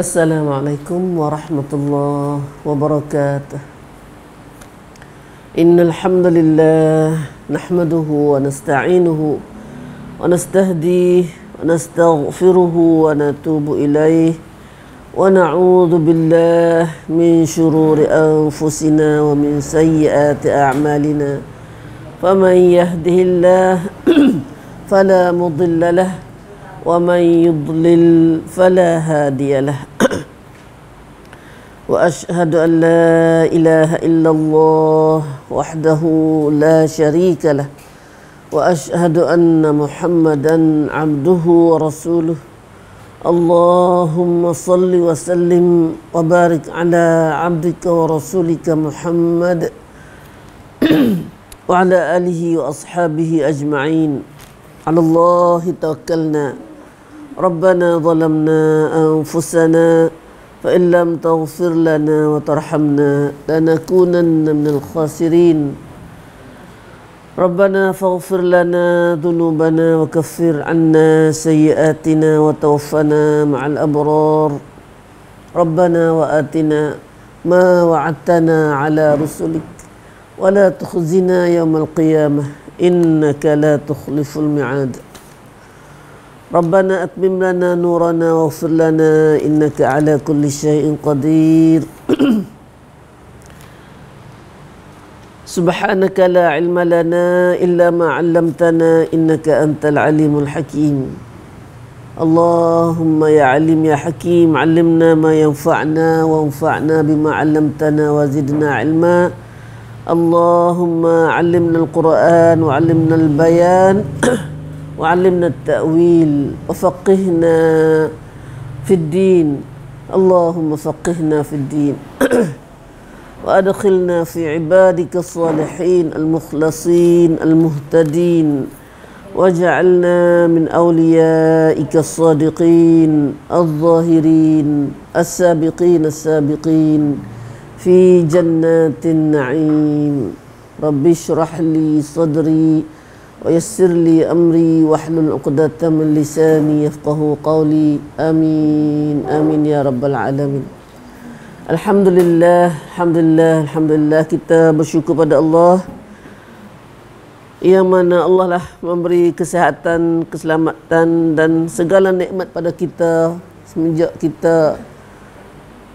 السلام عليكم ورحمة الله وبركاته إن الحمد لله نحمده ونستعينه ونستهديه ونستغفره ونتوب إليه ونعوذ بالله من شرور أنفسنا ومن سيئات أعمالنا فمن يهده الله فلا مضل له ومن يضلل فلا هادي له واشهد ان لا اله الا الله وحده لا شريك له واشهد ان محمدا عبده ورسوله اللهم صل وسلم وبارك على عبدك ورسولك محمد وعلى اله واصحابه اجمعين على الله توكلنا ربنا ظلمنا انفسنا فإن لم تغفر لنا وترحمنا لنكونن من الخاسرين ربنا فاغفر لنا ذنوبنا وكفر عنا سيئاتنا وتوفنا مع الأبرار ربنا وآتنا ما وعدتنا على رسلك ولا تخزنا يوم القيامة إنك لا تخلف الميعاد ربنا اتمم لنا نورنا واغفر لنا انك على كل شيء قدير سبحانك لا علم لنا الا ما علمتنا انك انت العليم الحكيم اللهم يا عليم يا حكيم علمنا ما ينفعنا وانفعنا بما علمتنا وزدنا علما اللهم علمنا القران وعلمنا البيان وعلمنا التأويل وفقهنا في الدين اللهم فقهنا في الدين وأدخلنا في عبادك الصالحين المخلصين المهتدين واجعلنا من أوليائك الصادقين الظاهرين السابقين السابقين في جنات النعيم رب اشرح لي صدري ويسر لي أمري واحلل عقدة من لساني يفقه قولي آمين آمين يا رب العالمين الحمد لله الحمد لله الحمد لله كتاب الشكر بدأ الله Yang mana Allah lah memberi kesihatan, keselamatan dan segala nikmat pada kita semenjak kita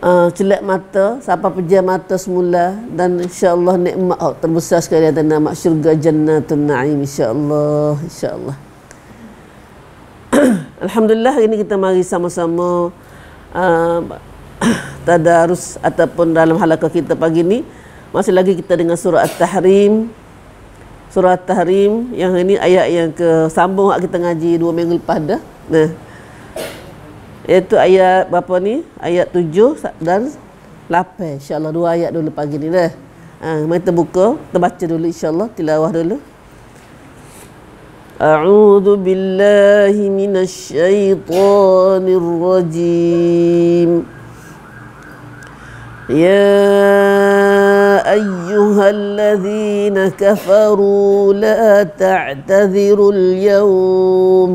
uh, celak mata siapa pejam mata semula dan insyaallah nikmat oh, terbesar sekali ada nama syurga jannatul naim insyaallah insyaallah alhamdulillah ini kita mari sama-sama uh, tadarus ataupun dalam halaqah kita pagi ni masih lagi kita dengan surah at-tahrim surah at-tahrim yang ini ayat yang ke sambung kita ngaji dua minggu lepas dah nah iaitu ayat berapa ni ayat tujuh dan lapan. insyaallah dua ayat dulu pagi ni lah ha mari kita buka kita baca dulu insyaallah tilawah dulu a'udzu billahi minasyaitonir rajim يا أيها الذين كفروا لا تعتذروا اليوم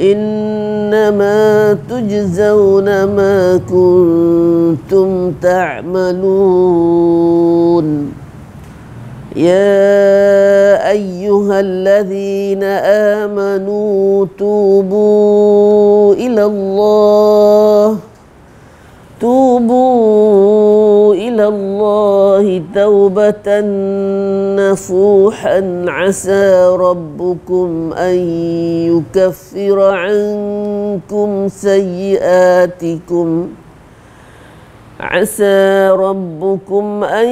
إنما تجزون ما كنتم تعملون يا أيها الذين آمنوا توبوا إلى الله توبوا إلى الله توبة نصوحا عسى ربكم أن يكفر عنكم سيئاتكم عسى ربكم أن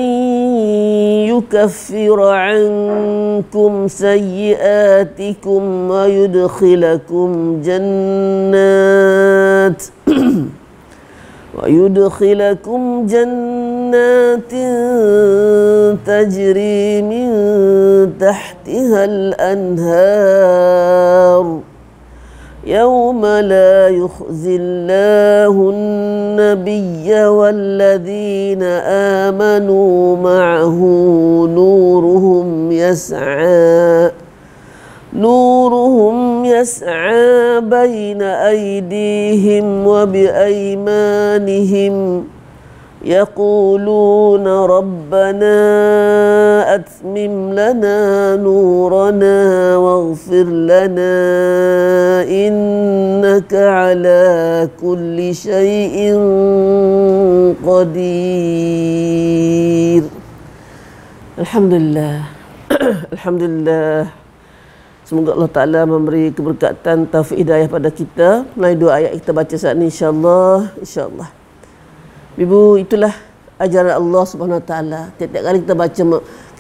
يكفر عنكم سيئاتكم ويدخلكم جنات ۖ ويدخلكم جنات تجري من تحتها الأنهار يوم لا يخزي الله النبي والذين آمنوا معه نورهم يسعى نورهم يسعى بين أيديهم وبأيمانهم يقولون ربنا أتمم لنا نورنا واغفر لنا إنك على كل شيء قدير الحمد لله الحمد لله Semoga Allah Ta'ala memberi keberkatan taufik hidayah pada kita. Melalui dua ayat kita baca saat ini insyaAllah. InsyaAllah. Ibu itulah ajaran Allah Subhanahu Wa Ta'ala. Tiap-tiap kali kita baca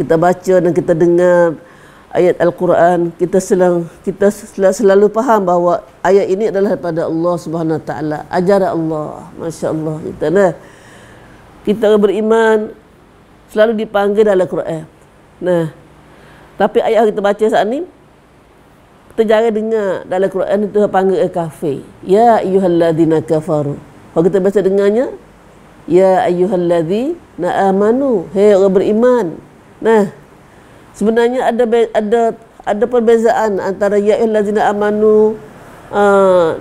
kita baca dan kita dengar ayat Al-Quran, kita selang, kita selalu, selalu faham bahawa ayat ini adalah daripada Allah Subhanahu Wa Ta'ala. Ajaran Allah. masya Allah. Kita kan? nah, Kita beriman selalu dipanggil dalam Al-Quran. Nah. Tapi ayat yang kita baca saat ini kita jarang dengar dalam Quran itu panggil eh, kafir. Ya ayyuhalladzina kafaru. Kalau kita biasa dengarnya ya ayyuhalladzina amanu, hei orang beriman. Nah, sebenarnya ada ada ada perbezaan antara ya ayyuhalladzina amanu uh,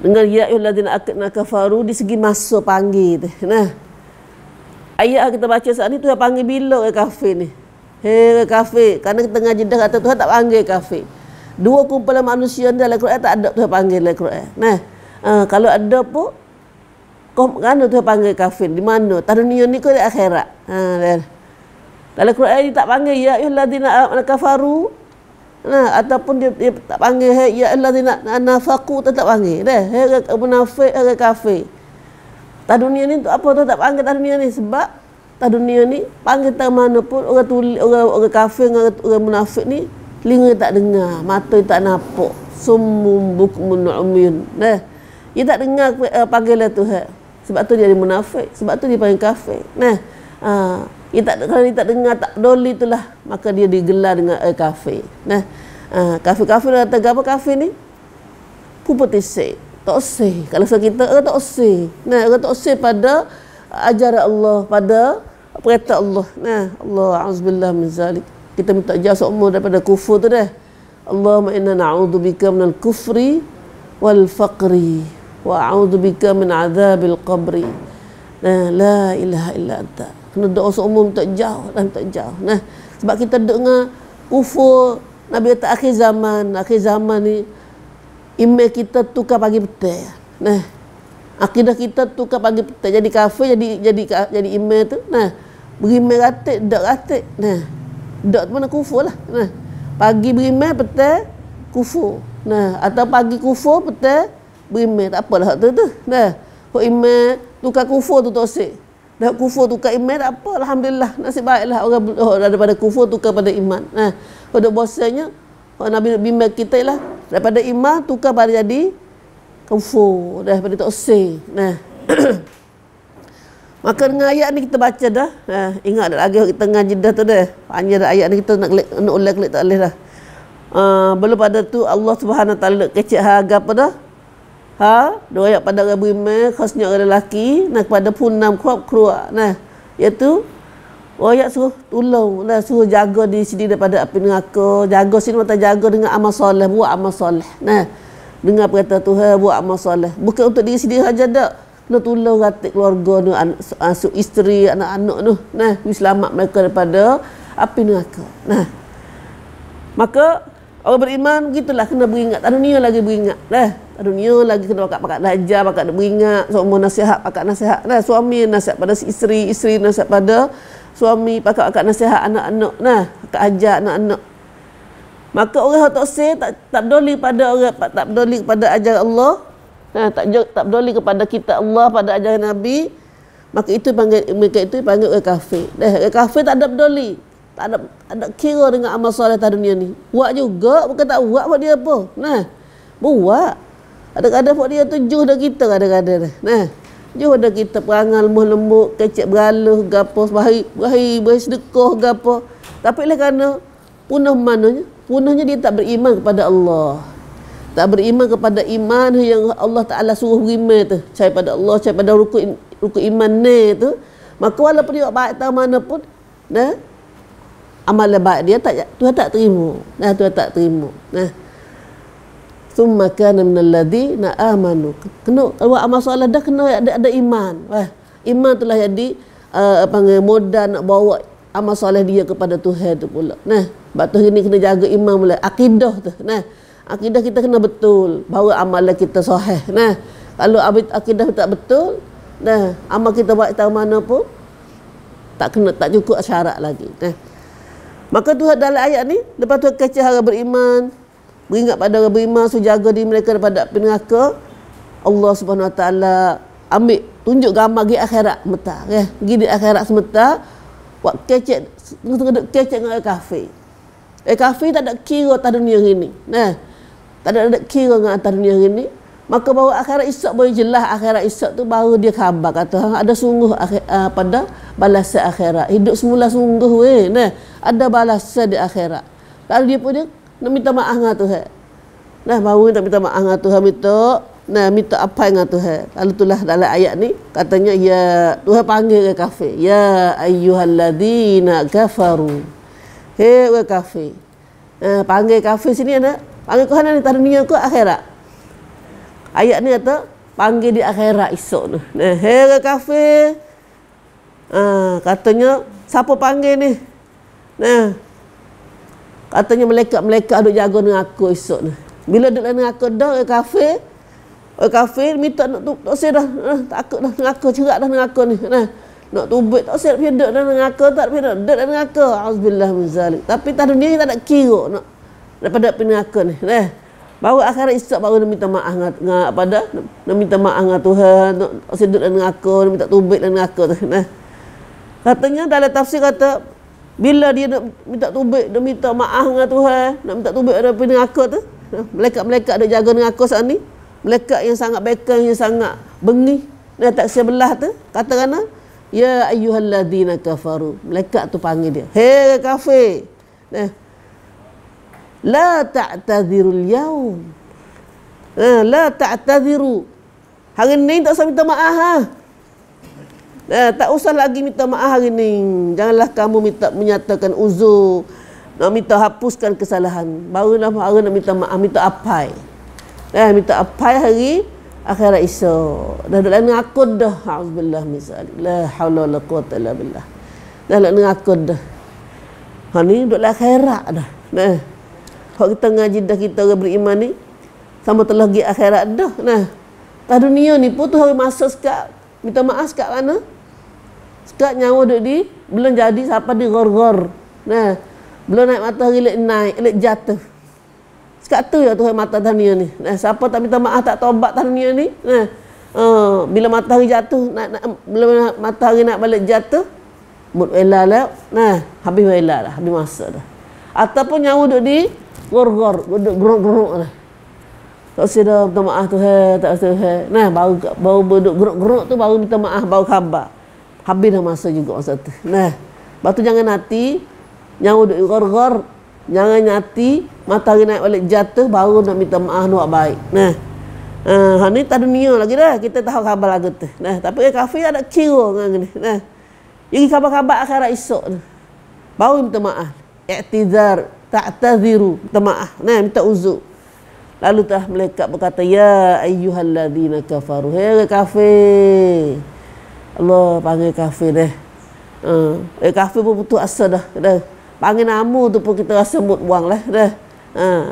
dengan ya ayyuhalladzina akna kafaru di segi masa panggil Nah, ayat kita baca saat ini tu panggil bila eh, kafir ni? Hei kafir, kerana tengah jedah kata Tuhan tak panggil kafir. Dua kumpulan manusia ni dalam Quran tak ada Tuhan panggil dalam Quran. Nah, uh, kalau ada pun kau kan Tuhan panggil kafir di mana? Tanah dunia ni kau di akhirat. Ha, uh, dalam Quran dia tak panggil ya ayuhal ladzina kafaru. Nah, ha, ataupun dia, dia tak panggil ya ayuhal ladzina nafaqu tak, tak panggil. Dah, hey, munafik, hey, kafir. Tanah dunia ni untuk apa tu tak panggil tanah dunia ni sebab tanah dunia ni panggil tak mana pun orang tuli, orang orang kafir orang, orang munafik ni Linga tak dengar, mata tak nampak. Sumum bukmun umyun. Nah. Dia tak dengar uh, eh, panggilan lah Tuhan. Sebab tu dia ada munafik, sebab tu dia panggil kafir. Nah. Ah, uh, dia tak kalau dia tak dengar tak doli itulah maka dia digelar dengan uh, kafir. Nah. Ah, uh, kafir-kafir atau gapo kafir ni? Puputisi, toksi. Kalau so kita uh, toksi. Nah, uh, toksi pada ajaran Allah, pada perintah Allah. Nah, Allah auzubillah min zalik kita minta jauh semua daripada kufur tu dah. Allahumma inna na'udhu bika minal kufri wal faqri wa a'udhu bika min azabil qabri. Nah, la ilaha illa anta. Kena doa seumur minta jauh dan minta jauh. Nah, sebab kita dengar kufur Nabi kata akhir zaman, akhir zaman ni imej kita tukar pagi petang. Nah, akidah kita tukar pagi petang. Jadi kafir jadi jadi jadi imej tu. Nah, berimej ratik, dak ratik. Nah, dak mana kufur lah. Nah. Pagi berima petang kufur. Nah, atau pagi kufur petang berima tak apalah tu tu. Nah. Kok ima tukar kufur tu tak sik. Dah kufur tukar iman tak apa alhamdulillah nasib baiklah orang oh, daripada kufur tukar pada iman. Nah. Pada bosanya oh, Nabi bimbing kita lah daripada iman tukar pada jadi kufur daripada tak sik. Nah. Maka dengan ayat ni kita baca dah. Eh, ingat dah lagi kita dengan jidah tu dah. Panjang dah ayat ni kita nak, klik, nak ulang klik tak boleh dah. Uh, belum pada tu Allah subhanahu ta'ala nak kecil harga apa dah. Ha? Dua ayat pada Rabu Imel, khasnya orang lelaki. Nak pada pun enam kuat kuat. Nah, iaitu oh, Ayat suruh tolong lah, suruh jaga di sini daripada api neraka. Jaga sini mata jaga dengan amal soleh, buat amal soleh. Nah. Dengar perkataan Tuhan buat amal soleh. Bukan untuk diri sendiri saja tak nak tolong rata keluarga tu ah, so isteri anak-anak tu nah ni selamat mereka daripada api neraka nah maka orang beriman gitulah kena beringat tak dunia lagi beringat nah dunia lagi kena pakak pakak pakat pakak pakat beringat semua nasihat pakak nasihat nah suami nasihat pada si isteri isteri nasihat pada suami pakak pakak nasihat anak-anak nah pakat ajar anak-anak Maka orang yang tak tak peduli pada orang tak peduli pada ajaran Allah, Nah, eh, tak tak peduli kepada kita Allah pada ajaran Nabi, maka itu panggil mereka itu panggil orang kafir. Dah eh, orang kafir tak ada peduli. Tak ada tak ada kira dengan amal soleh tanah dunia ni. Buat juga bukan tak buat buat dia apa. Nah. Buat. Kadang-kadang buat dia tujuh dah kita kadang-kadang. Nah. Juh ada kita perangal lemah lembut, kecik beraluh, gapo sebahari, berhari, berhari gapo. Tapi lah kerana punah mananya, punahnya dia tak beriman kepada Allah tak beriman kepada iman yang Allah Taala suruh beriman tu cai pada Allah cai pada ruku rukun iman ni tu maka walaupun dia baik tahu mana pun nah amal baik dia tak Tuhan tak terima nah Tuhan tak terima nah summa kana min alladhi na amanu kena kalau amal soleh dah kena ada, ada iman wah iman telah jadi uh, eh, panggil nak bawa amal soleh dia kepada Tuhan tu pula nah batu ini kena jaga iman mula akidah tu nah akidah kita kena betul baru amalan kita sahih nah kalau akidah tak betul nah amal kita buat tahu mana pun tak kena tak cukup syarat lagi nah maka tu dalam ayat ni lepas tu kecil orang beriman beringat pada orang beriman sujaga diri mereka daripada api Allah Subhanahu Wa Taala ambil tunjuk gambar di akhirat semata ya eh. pergi di akhirat semata buat kecil, tengah-tengah kecek dengan kafir Eh kafir tak ada kira atas dunia ini. Nah, tak ada, ada kira dengan atas dunia hari ni maka baru akhirat isyak boleh jelas akhirat isyak tu baru dia khabar kata ada sungguh akhir, uh, ah, pada balasan akhirat hidup semula sungguh weh nah ada balasan di akhirat lalu dia pun dia nak minta maaf dengan Tuhan nah baru nak minta maaf dengan Tuhan minta nah minta apa dengan Tuhan lalu itulah dalam ayat ni katanya ya Tuhan panggil ke kafir ya ayyuhalladzina kafaru hei kafir eh, panggil kafir sini anak Panggil Tuhan di tanah dunia ke akhirat. Ayat ni kata panggil di akhirat esok tu. Nah, kafe. Ah, katanya siapa panggil ni? Nah. Katanya malaikat-malaikat duk jaga dengan aku esok ni. Bila duk dengan aku dah ke kafe. Ke kafe minta nak tu tak sedah. Eh, takut dah dengan aku cerak dah dengan aku ni. Nah. Nak tubik tak sedap pindah dengan aku tak pindah. dah dengan aku. Auzubillah min zalik. Tapi tak dunia ni tak nak kira nak daripada peniaga ni eh. baru akhirat isyak baru dia minta maaf dengan, dengan apa dah minta maaf dengan Tuhan sedut dan aku dia minta tubik dan aku tu eh. katanya dalam tafsir kata bila dia nak minta tubik dia minta maaf dengan Tuhan nak minta tubik dengan peniaga tu eh. melekat-melekat dia jaga dengan aku saat ni melekat yang sangat baik, yang sangat bengi, dia tak sebelah tu kata kerana ya ayyuhalladzina kafaru melekat tu panggil dia hei kafir eh la ta'tazirul yaum ha, la ta'taziru hari ni tak usah minta maaf ha? ha, tak usah lagi minta maaf hari ni janganlah kamu minta menyatakan uzur nak minta hapuskan kesalahan baru nak baru nak minta maaf minta apa eh minta apa hari akhirat isu. dah dah nak ngakut dah alhamdulillah misal la haula wala quwata illa billah dah nak ngakut dah ha ni duduk akhirat dah nah eh. ha. Kalau kita ngaji dah kita orang beriman ni Sama telah pergi akhirat dah Nah Tak dunia ni pun tu hari masa sekat Minta maaf sekat mana Sekat nyawa duduk di Belum jadi siapa di gor-gor Nah Belum naik matahari lek naik lek jatuh Sekat tu ya tu hari mata dunia ni Nah siapa tak minta maaf tak tobat dunia ni Nah Oh, bila matahari jatuh nak, nak mata matahari nak balik jatuh mud lah nah habis wela habis masa dah ataupun nyawa duduk di gor-gor duduk gerok-gerok lah. Tak sida minta maaf tu tak sida Nah baru baru duduk gerok-gerok tu baru minta maaf baru khabar. Habis dah masa juga masa tu. Nah. Batu jangan hati nyawa duduk gor-gor jangan nyati matahari naik balik jatuh baru nak minta maaf nak baik. Nah. Ah, ha ni tak dunia lagi dah. Kita tahu khabar lagu tu. Nah, tapi eh, kafe ada kira dengan ni. Nah. Ini khabar-khabar akhirat esok tu. Baru minta maaf i'tizar ta'taziru minta maaf nah minta uzur lalu telah malaikat berkata ya ayyuhalladzina kafaru hey kafir Allah panggil kafir deh uh, eh kafir pun putus asa dah dah panggil nama tu pun kita rasa mood buang lah dah uh,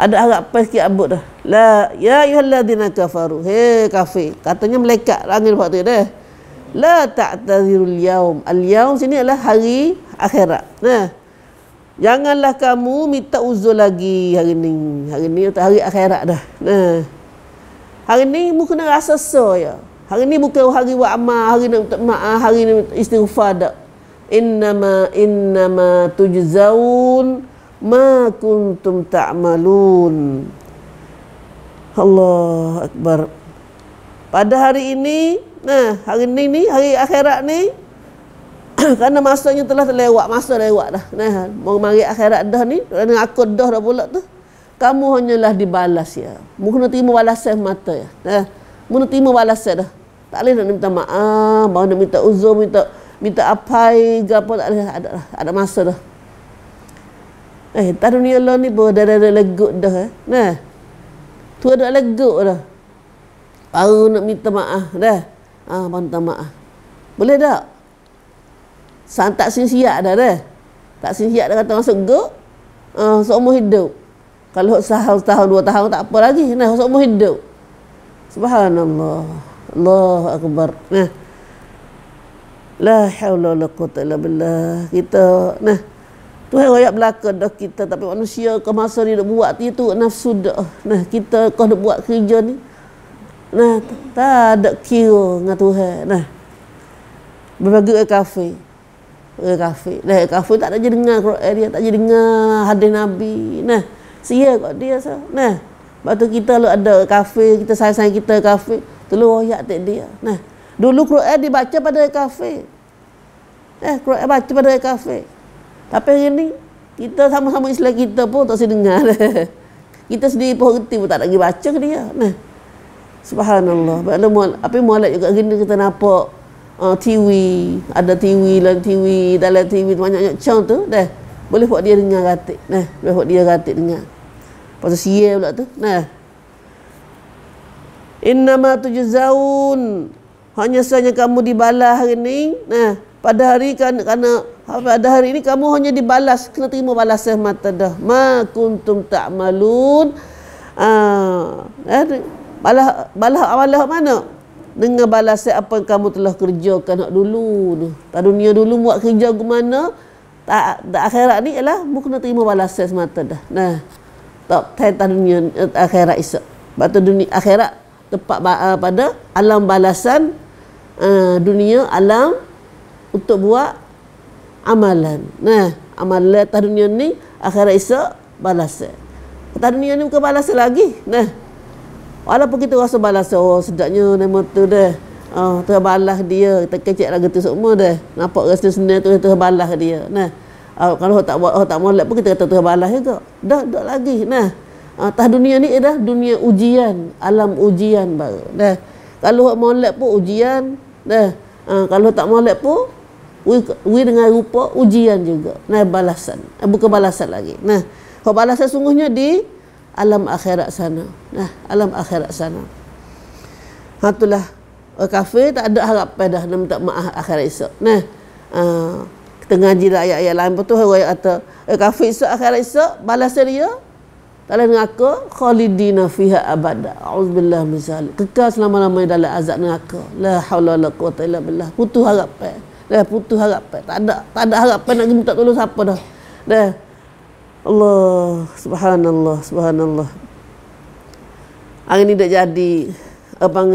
ada agak pas sikit abut dah la ya ayyuhalladzina kafaru hey kafir katanya malaikat panggil lah waktu tu dah la ta'tazirul yaum al yaum sini adalah hari akhirat nah Janganlah kamu minta uzur lagi hari ni. Hari ni atau hari akhirat dah. Nah. Hari ni mu kena rasa so ya. Hari ni bukan hari buat amal, hari nak minta maaf, ah, hari nak minta istighfar dah. Innama innama tujzaun ma kuntum ta'malun. Allah akbar. Pada hari ini, nah hari ini ni hari akhirat ni kerana masanya telah terlewat masa lewat dah nah ha, mau mari akhirat dah ni kerana aku dah dah pula tu kamu hanyalah dibalas ya mungkin timu balasan mata ya nah mungkin timu balasan dah tak boleh nak minta maaf baru nak minta uzur minta minta apa gapo tak boleh ada lah ada masa dah eh tak dunia Allah ni boleh dah dah legut dah eh. nah tu ada legut dah baru nak minta maaf dah ah minta maaf boleh tak Sang tak sinsiak dah dah. Tak sinsiak dah kata masuk go. Ah, uh, seumur hidup. Kalau sahau tahun dua tahun tak apa lagi. Nah, seumur hidup. Subhanallah. Allah akbar. Nah. La haula la quwata illa billah. Kita nah. Tuhan raya belaka dah kita tapi manusia ke masa ni nak buat itu nafsu dah. Nah, kita kau nak buat kerja ni. Nah, tak ada kira dengan Tuhan. Nah. berbagai kafe orang eh, kafir dah eh, kafir tak jadi dengar Quran eh, dia tak jadi dengar hadis Nabi nah sia kat dia sah. nah waktu kita lu ada kafir kita sayang-sayang kita kafir terus royak tak dia nah dulu Quran dibaca pada kafir eh Quran baca pada kafir tapi hari ni kita sama-sama Islam kita pun tak sedar dengar kita sendiri pun reti pun tak lagi baca ke dia nah Subhanallah. Apa mualat juga gini kita nampak uh, ah, TV, ada TV lain TV, dalam TV banyak-banyak macam tu dah. Boleh buat dia dengar ratik, dah. Boleh buat dia ratik dengar. Pasal siar pula tu, dah. Innama tujzaun. Hanya sahaja kamu dibalas hari ni, nah. Pada hari kan karena pada hari ini kamu hanya dibalas kena terima balasan mata dah. Ma kuntum ta'malun. Ah, uh, eh, balas balas awal mana? dengan balas apa yang kamu telah kerjakan nak dulu tu. Tak dunia dulu buat kerja ke mana, tak, tak akhirat ni ialah mu kena terima balas semata dah. Nah. Tak tak dunia eh, akhirat esok. Batu dunia akhirat tepat eh, pada alam balasan uh, dunia alam untuk buat amalan. Nah, amalan tak dunia ni akhirat esok balas. Tak dunia ni bukan balas lagi. Nah. Walaupun kita rasa balas Oh sedapnya nama tu dah Oh, terbalah dia kita kecil lagi tu semua dah nampak rasa senar tu terbalah dia nah oh, kalau orang tak buat orang tak molek pun kita kata terbalah juga dah dah lagi nah uh, tah dunia ni dah dunia ujian alam ujian baru dah kalau orang molek pun ujian dah uh, kalau orang tak molek pun we, dengan rupa ujian juga nah balasan eh, bukan balasan lagi nah kalau balasan sungguhnya di alam akhirat sana. Nah, alam akhirat sana. Ha itulah. Oh, kafir tak ada harapan dah nak minta maaf akhirat esok. Nah. Ha, kita ngaji dah ayat-ayat lain pun tu orang kata, eh, kafir esok akhirat esok balas dia. Tak lain neraka khalidina fiha abada. Auzubillah min zalik. Kekal selama-lamanya dalam azab neraka. La haula wala quwata illa billah. Putus harapan. Eh. Dah putus harapan. Eh. Tak ada tak ada harapan nak minta tolong siapa dah. Dah. Allah subhanallah subhanallah hari ni dah jadi abang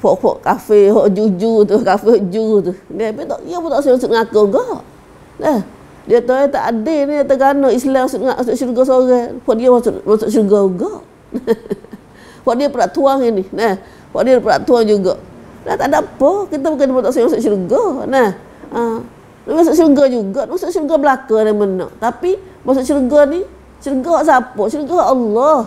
pokok kafe hok juju tu kafe hok ju tu dia pun tak dia pun tak sempat ngaku gak Nah, dia tahu tak ada ni tergano Islam masuk masuk syurga seorang pun dia masuk masuk syurga gak pun dia pula tuang ini nah pun dia pula tuang juga dah tak ada apa kita bukan dia tak sempat masuk syurga nah ah. Dia masuk syurga juga. Dia masuk syurga belaka dan menak. Tapi masuk syurga ni, syurga siapa? Syurga Allah.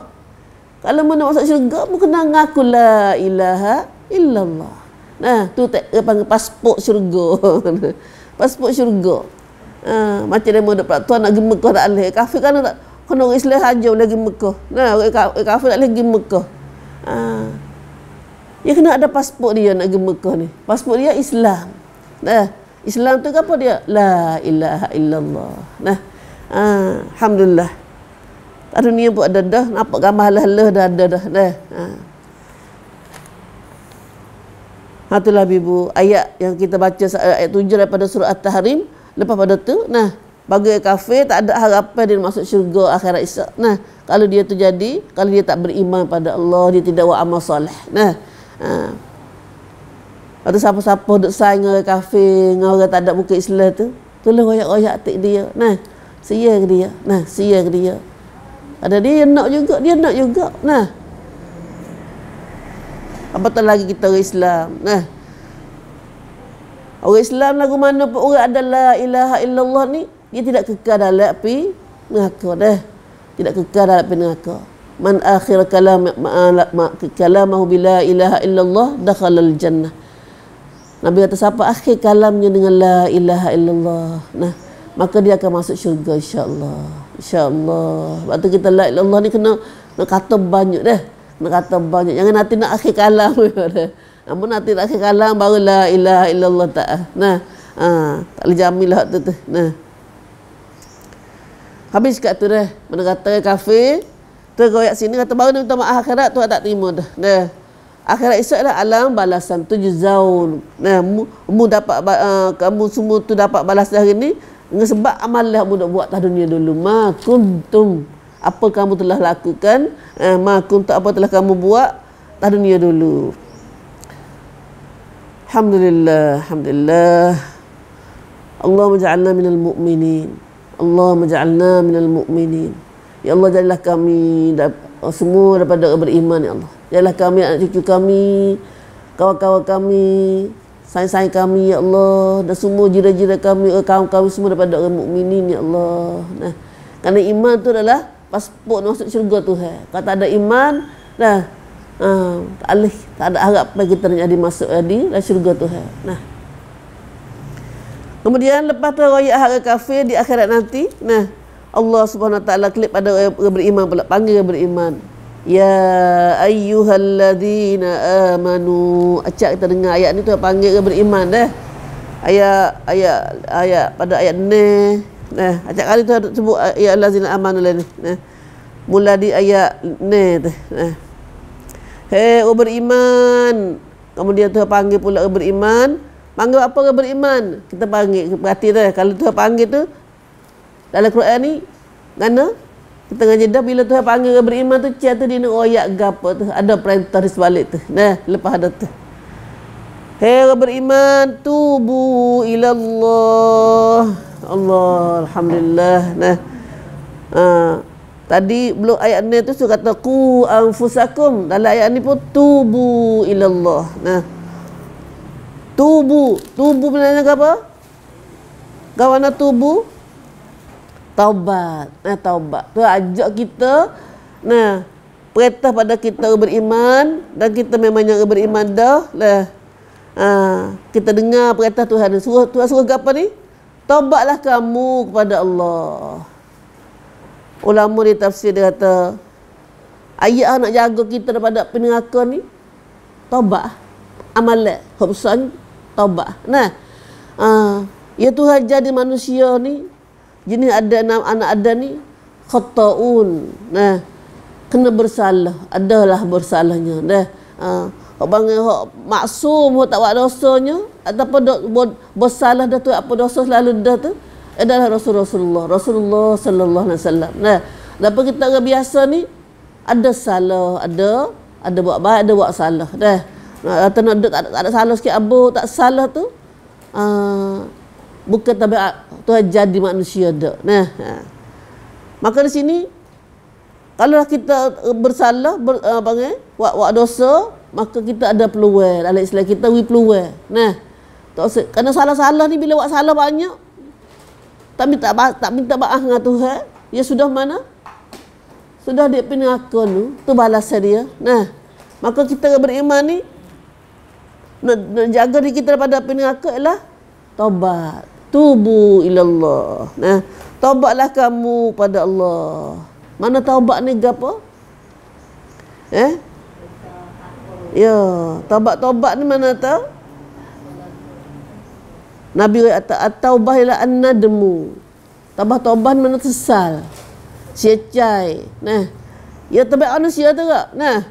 Kalau mana masuk syurga, pun kena ngaku la ilaha illallah. Nah, tu tak dia panggil pasport syurga. pasport syurga. Ha, macam dia mahu dapat tuan nak pergi Mekah tak boleh. Kafir kan tak? Kena orang Islam hajar boleh pergi Mekah. Nah, orang kafir tak boleh pergi Mekah. Ha. Dia kena ada pasport dia nak pergi Mekah ni. Pasport dia Islam. Nah, Islam tu apa dia? La ilaha illallah. Nah. Ha, alhamdulillah. Tadi ni pun ada dah, nampak gambar lah dah ada dah. Nah. Ha. Hatulah ibu ayat yang kita baca ayat 7 daripada surah At-Tahrim lepas pada tu nah bagi kafir tak ada harapan dia masuk syurga akhirat isa. Nah, kalau dia terjadi, kalau dia tak beriman pada Allah, dia tidak buat amal soleh. Nah. Ha. Atau siapa-siapa duk sign dengan kafe, dengan orang tak ada buku Islam tu. Tolong royak-royak tik dia. Nah, sia ke dia. Nah, sia ke dia. Ada dia nak juga, dia nak juga. Nah. Apa tak lagi kita orang Islam. Nah. Orang Islam lagu mana pun orang adalah ilaha illallah ni, dia tidak kekal dalam api neraka dah. Tidak kekal dalam api neraka. Man akhir kalam ma'alak kalamahu bila ilaha illallah dakhalal jannah. Nabi kata siapa akhir kalamnya dengan la ilaha illallah. Nah, maka dia akan masuk syurga insya-Allah. Insya-Allah. Waktu kita la ilallah ni kena nak kata banyak dah. Nak kata banyak. Jangan nanti nak akhir kalam. Namun nanti nak akhir kalam baru la ilaha illallah tak. Ah. Nah. Ha, tak boleh jamin lah tu tu. Nah. Habis kat tu dah. Mana kata kafir. Tu kau sini kata baru ni minta maaf akhirat tu tak terima dah. Dah akhirat esok adalah alam balasan tu jazaun nah, eh, kamu mu dapat uh, kamu semua tu dapat balas hari ni dengan sebab amal yang kamu dah buat tak dunia dulu ma kuntum apa kamu telah lakukan eh, ma kuntum apa telah kamu buat tak dunia dulu Alhamdulillah Alhamdulillah Allah menjadikan minal mu'minin Allah menjadikan minal mu'minin Ya Allah jadilah kami semua daripada beriman Ya Allah ialah kami, anak cucu kami Kawan-kawan kami Sain-sain kami, Ya Allah Dan semua jira-jira kami, eh, kaum-kaum semua daripada orang mukminin Ya Allah nah, Kerana iman tu adalah pasport nak masuk syurga tu ha. Kalau tak ada iman nah, ha, tak, alih, tak ada apa kita nak jadi masuk jadi lah syurga tu ha. Nah. Kemudian lepas tu raya hari kafir di akhirat nanti, nah Allah Subhanahu taala klip pada orang beriman pula panggil beriman. Ya ayyuhalladzina amanu. Acak kita dengar ayat ni tu panggil ke beriman dah. Ayat ayat ayat pada ayat ni. Nah, acak kali tu sebut ya allazina amanu lah ni. Nah. Mula di ayat ni tu. Nah. Hei, oh beriman. Kemudian Tuhan panggil pula ke beriman. Panggil apa ke beriman? Kita panggil. Berarti dah. Kalau Tuhan panggil tu. Dalam Quran ni. Mana? Tengah jeda bila Tuhan panggil ke beriman tu cerita tu dia nak royak gapa tu Ada perintah di sebalik tu Nah, lepas ada tu Hei beriman Tubu ila Allah Allah, Alhamdulillah Nah ha. Tadi belum ayat ni tu suka kata Ku anfusakum Dalam ayat ni pun Tubu ila Allah Nah Tubu Tubu menanyakan apa? Kawan tubuh taubat. Nah, eh, taubat. Tu ajak kita nah perintah pada kita beriman dan kita memang yang beriman dah lah. Ha, kita dengar perintah Tuhan suruh Tuhan suruh apa ni? Taubatlah kamu kepada Allah. Ulama di tafsir dia kata ayat nak jaga kita daripada neraka ni taubat amalan hobson taubat nah ha, ya Tuhan jadi manusia ni jenis ada enam anak ada ni khata'un nah kena bersalah adalah bersalahnya dah ha orang yang hok maksum hok tak buat dosanya ataupun dok bersalah dah tu apa dosa selalu dah tu adalah Rasul Rasulullah Rasulullah sallallahu alaihi wasallam nah dapat kita orang biasa ni ada salah ada ada buat baik ada buat salah dah nah, tak ada tak ada salah sikit abu tak salah tu ah uh, bukan tabiat Tuhan jadi manusia dah. Nah. Ha. Maka di sini kalau kita eh, bersalah ber, uh, panggil buat buat dosa, maka kita ada peluang dalam Islam kita we peluang. Nah. Tak kena salah-salah ni bila buat salah banyak tak minta tak minta maaf dengan Tuhan, ya sudah mana? Sudah dia pin aku tu, tu balasan dia. Nah. Maka kita beriman ni nak, nak jaga diri kita daripada pin aku ialah tobat tubu ilallah. Nah, eh, taubatlah kamu pada Allah. Mana taubat ni gapo? Eh? Ya, taubat-taubat ni mana tahu? Nabi kata at-taubah ila an-nadmu. taubat mana sesal. Siacai. Nah. Ya tabiat manusia tu Nah.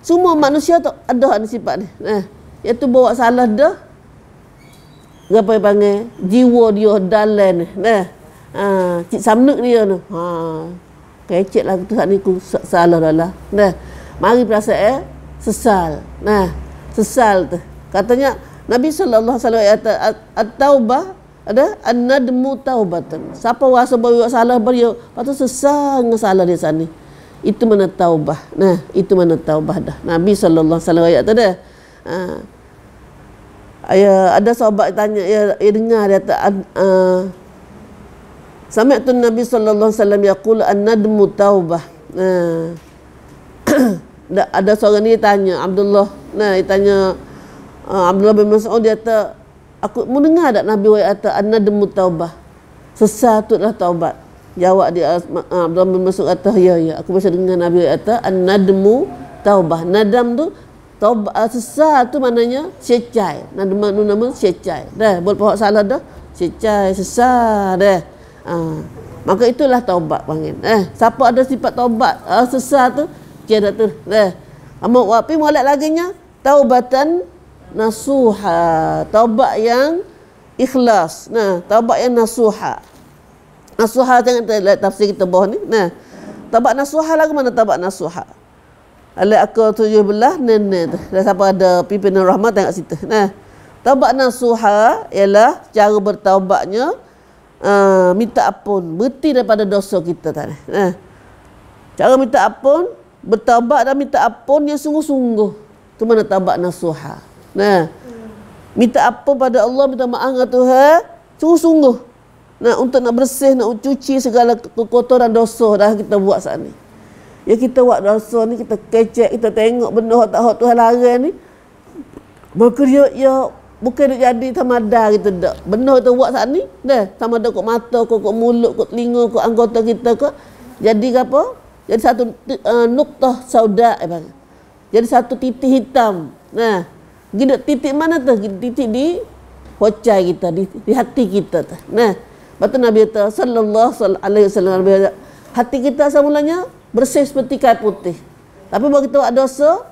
Semua manusia tu ada sifat ni. Nah. Ya tu bawa salah dah apa yang panggil jiwa dia dalam ni nah ha cik samnuk dia tu ha kecek lah tu ni ku salah dah lah nah mari perasaan eh? sesal nah sesal tu katanya Nabi sallallahu alaihi wasallam at-taubah ada an-nadmu taubatan siapa waso bahawa salah beria patut sesal dengan salah di sana itu mana taubah nah itu mana taubah dah Nabi sallallahu alaihi wasallam ayat tu dah ha. Ya, ada sahabat tanya ya, ya dengar dia tak ah. sama tu Nabi sallallahu alaihi wasallam yaqul an-nadmu taubah. Nah. ada seorang ni tanya Abdullah. Nah, dia tanya uh, Abdullah bin Mas'ud dia kata aku mau dengar tak Nabi wa kata an-nadmu taubah. Sesatlah taubat. Jawab dia uh, Abdullah bin Mas'ud kata ya ya aku masih dengar Nabi wa kata an-nadmu taubah. Nadam tu Taub, uh, ah, sesal tu maknanya cecai. Nama nama cecai. Dah, boleh pokok salah dah. Cecai, sesal dah. Uh, maka itulah taubat panggil. Eh, siapa ada sifat taubat uh, ah, sesal tu, cecai tu. Dah. Amma wa pi molek laginya taubatan nasuha. Taubat yang ikhlas. Nah, taubat yang nasuha. Nasuha tengok tafsir kita bawah ni. Nah. Taubat nasuha lagu mana taubat nasuha? Alat aku tujuh belah nenek tu. Dah siapa ada pimpinan rahmat tengok situ. Nah. Taubat nasuha ialah cara bertaubatnya uh, minta ampun, berhenti daripada dosa kita tadi. Nah. Cara minta ampun, bertaubat dan minta ampun yang sungguh-sungguh. Tu mana taubat nasuha. Nah. Minta ampun pada Allah, minta maaf kepada Tuhan, sungguh-sungguh. Nah, untuk nak bersih, nak cuci segala kekotoran dosa dah kita buat saat ini. Ya kita buat dosa ni kita kecek, kita tengok benda hak tak hak Tuhan larang ni. Maka dia ya bukan jadi tamada gitu dak. Benda tu buat saat ni dah sama ada kok mata, kok kok mulut, kok telinga, kok anggota kita kok jadi apa? Jadi satu uh, nuktah sauda eh, Jadi satu titik hitam. Nah, gitu titik mana tu? Titik di hocai kita, di, di hati kita tu. Nah, Lepas tu Nabi kata, sallallahu alaihi wasallam, hati kita asal bersih seperti kain putih. Tapi bagi kita buat dosa,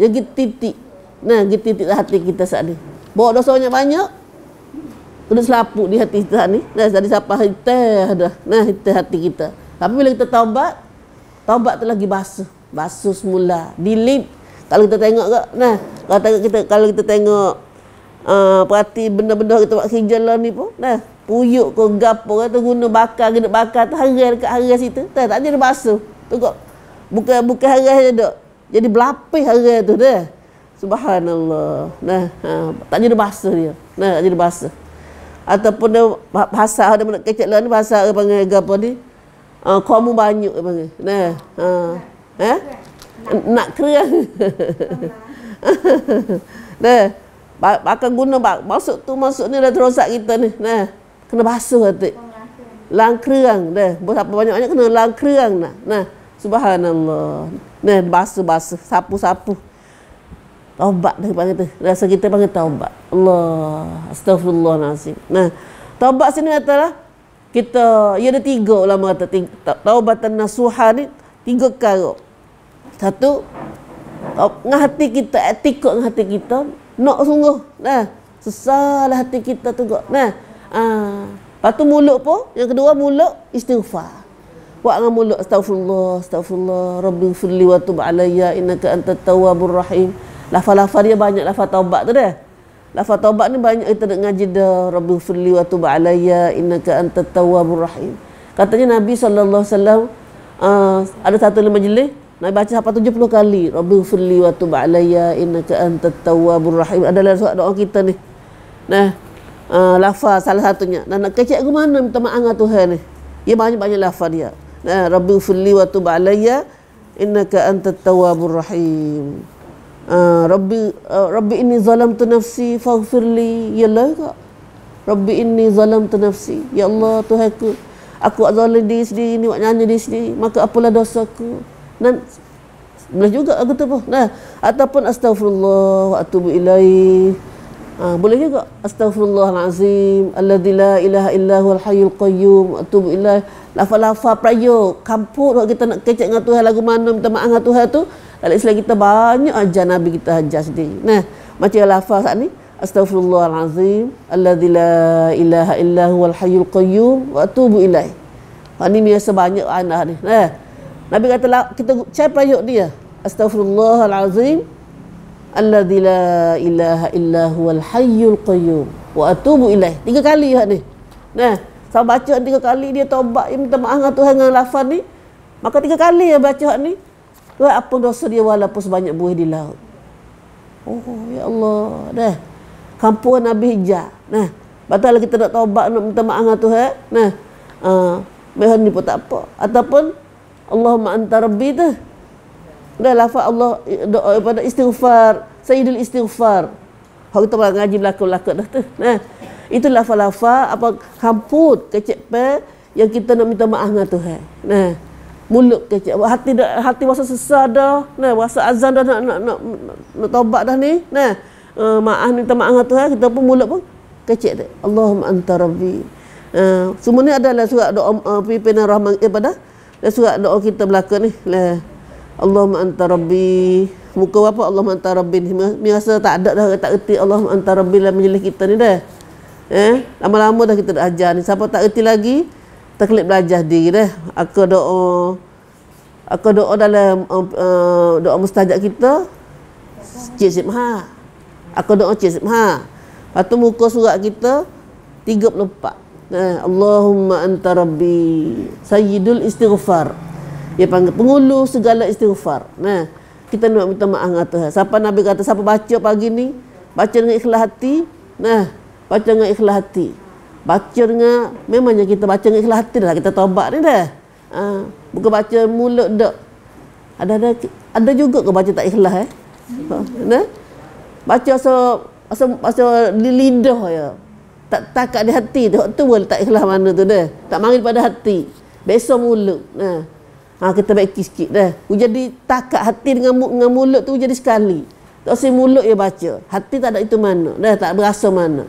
dia pergi titik. Nah, pergi titik lah hati kita saat ini. Bawa dosa banyak-banyak, kena selapu di hati kita saat ini. Nah, jadi siapa hitah dah. Nah, hitah hati kita. Tapi bila kita taubat, taubat tu lagi basuh. Basuh semula. Delete. Kalau kita tengok ke, nah, kalau tengok kita kalau kita tengok uh, perhati benda-benda kita buat kerja lah ni pun, nah, puyuk ke gapo ke, guna bakar, kena bakar tu, hari dekat hari situ, tak, tak basuh. Tengok. buka-buka harah je dok. Jadi belapih harah tu dia. Subhanallah. Nah, ha, tak jadi bahasa dia. Nah, tak jadi bahasa. Ataupun dia bahasa ada nak kecek lah ni bahasa apa panggil apa ni? Ah, uh, kamu banyak apa panggil. Nah, ha. Eh? Nak kerja. nah. pakai guna bak masuk tu masuk ni dah terosak kita ni. Nah. Kena basuh hati. Langkerang dah. Buat apa banyak-banyak kena langkerang nah. Nah. Subhanallah. Nah, basuh-basuh, sapu-sapu. Taubat dah panggil tu. Rasa kita panggil taubat. Allah. Astagfirullahalazim. Nah, taubat sini katalah kita ya ada tiga ulama kata taubatan nasuha ni tiga perkara. Satu ngah hati kita etikot ngah hati kita nak sungguh nah sesalah hati kita tu nah ah patu mulut pun yang kedua mulut istighfar Buat dengan astaghfirullah astaghfirullah astagfirullah rabbi firli wa tub alayya innaka antat tawwabur rahim. Lafaz-lafaz dia banyak lafaz taubat tu dah. Lafaz taubat ni banyak kita nak ngaji dah rabbi firli wa tub alayya innaka antat tawwabur rahim. Katanya Nabi sallallahu alaihi wasallam ah, ada satu lima majlis Nabi baca sampai 70 kali rabbi firli wa tub alayya innaka antat tawwabur rahim. Adalah doa, doa kita ni. Nah, uh, ah, lafaz salah satunya. Dan nak kecek ke mana minta maaf dengan Tuhan ni? Ya banyak-banyak lafaz dia. Eh, Rabbi firli wa tub alayya innaka Anta tawwabur rahim. Eh, Rabbi eh, Rabbi inni zalamtu nafsi faghfirli ya Allah. Rabbi inni zalamtu nafsi ya Allah Tuhanku. Aku zalim diri sendiri ni nyanyi diri sendiri maka apalah dosaku. Dan boleh juga aku tu Nah, ataupun Astaghfirullah, wa atubu ilaih. Ha, boleh juga astagfirullahalazim alladzi la ilaha illa huwal hayyul qayyum atubu ilaih lafa-lafa prayuk kampur kalau kita nak kecek dengan Tuhan lagu mana minta maaf dengan Tuhan tu dalam Islam kita banyak aja Nabi kita hajar sendiri nah macam lafaz saat ni Astaghfirullahalazim Alladhi la ilaha illa huwal hayyul qayyum Wa atubu ilaih Ha ni biasa banyak anak ni nah, Nabi kata kita cek perayuk dia Astaghfirullahalazim Alladhi la ilaha illa huwal hayyul qayyum Wa atubu ilaih Tiga kali ya ni Nah saya baca tiga kali dia tobat dia minta maaf dengan Tuhan dengan lafaz ni. Maka tiga kali dia baca ni. Buat apa dosa dia walaupun sebanyak buih di laut. Oh ya Allah. Dah. Kampung Nabi Hijab. Nah. Batal kita nak tobat nak minta maaf dengan Tuhan. Nah. Uh, ah, Mereka ni pun tak apa. Ataupun Allahumma anta rabbi tu. Dah lafaz Allah doa kepada eh, istighfar. Sayyidul istighfar. Kalau kita mengaji belakang-belakang dah tu. Nah itu lafa-lafa apa kamput kecik pe yang kita nak minta maaf dengan Tuhan. Nah, mulut kecik hati dah hati rasa sesah dah, nah rasa azan dah nak nak nak, nak, nak tobat dah ni. Nah, uh, maaf minta maaf dengan Tuhan kita pun mulut pun kecik dah. Allahumma anta rabbi. Uh, semua ni adalah surat doa uh, pimpinan uh, rahman eh, pada dan surat doa kita belaka ni. Nah. Allahumma anta rabbi. Muka apa Allahumma anta rabbi ni. tak ada dah tak reti Allahumma anta rabbi lah kita ni dah. Eh, lama-lama dah kita dah ajar ni. Siapa tak erti lagi, tak kena belajar diri dah. Aku doa aku doa dalam um, uh, doa mustajab kita. Cik ha, Aku doa Cik Simha. Lepas tu muka surat kita 34. Eh, Allahumma anta rabbi sayyidul istighfar. Dia panggil pengulu segala istighfar. Nah, kita nak minta maaf dengan Siapa Nabi kata, siapa baca pagi ni? Baca dengan ikhlas hati. Nah, baca dengan ikhlas hati baca dengan memangnya kita baca dengan ikhlas hati dah kita taubat ni dah ha, bukan baca mulut dak ada ada ada juga ke baca tak ikhlas eh nah ha, baca so so so di lidah ya tak takat di hati tu tu boleh tak ikhlas mana tu dah tak mari pada hati besok mulut nah ha. ha, kita baik sikit dah jadi takat hati dengan, dengan mulut tu jadi sekali tak usah mulut ya baca hati tak ada itu mana dah tak berasa mana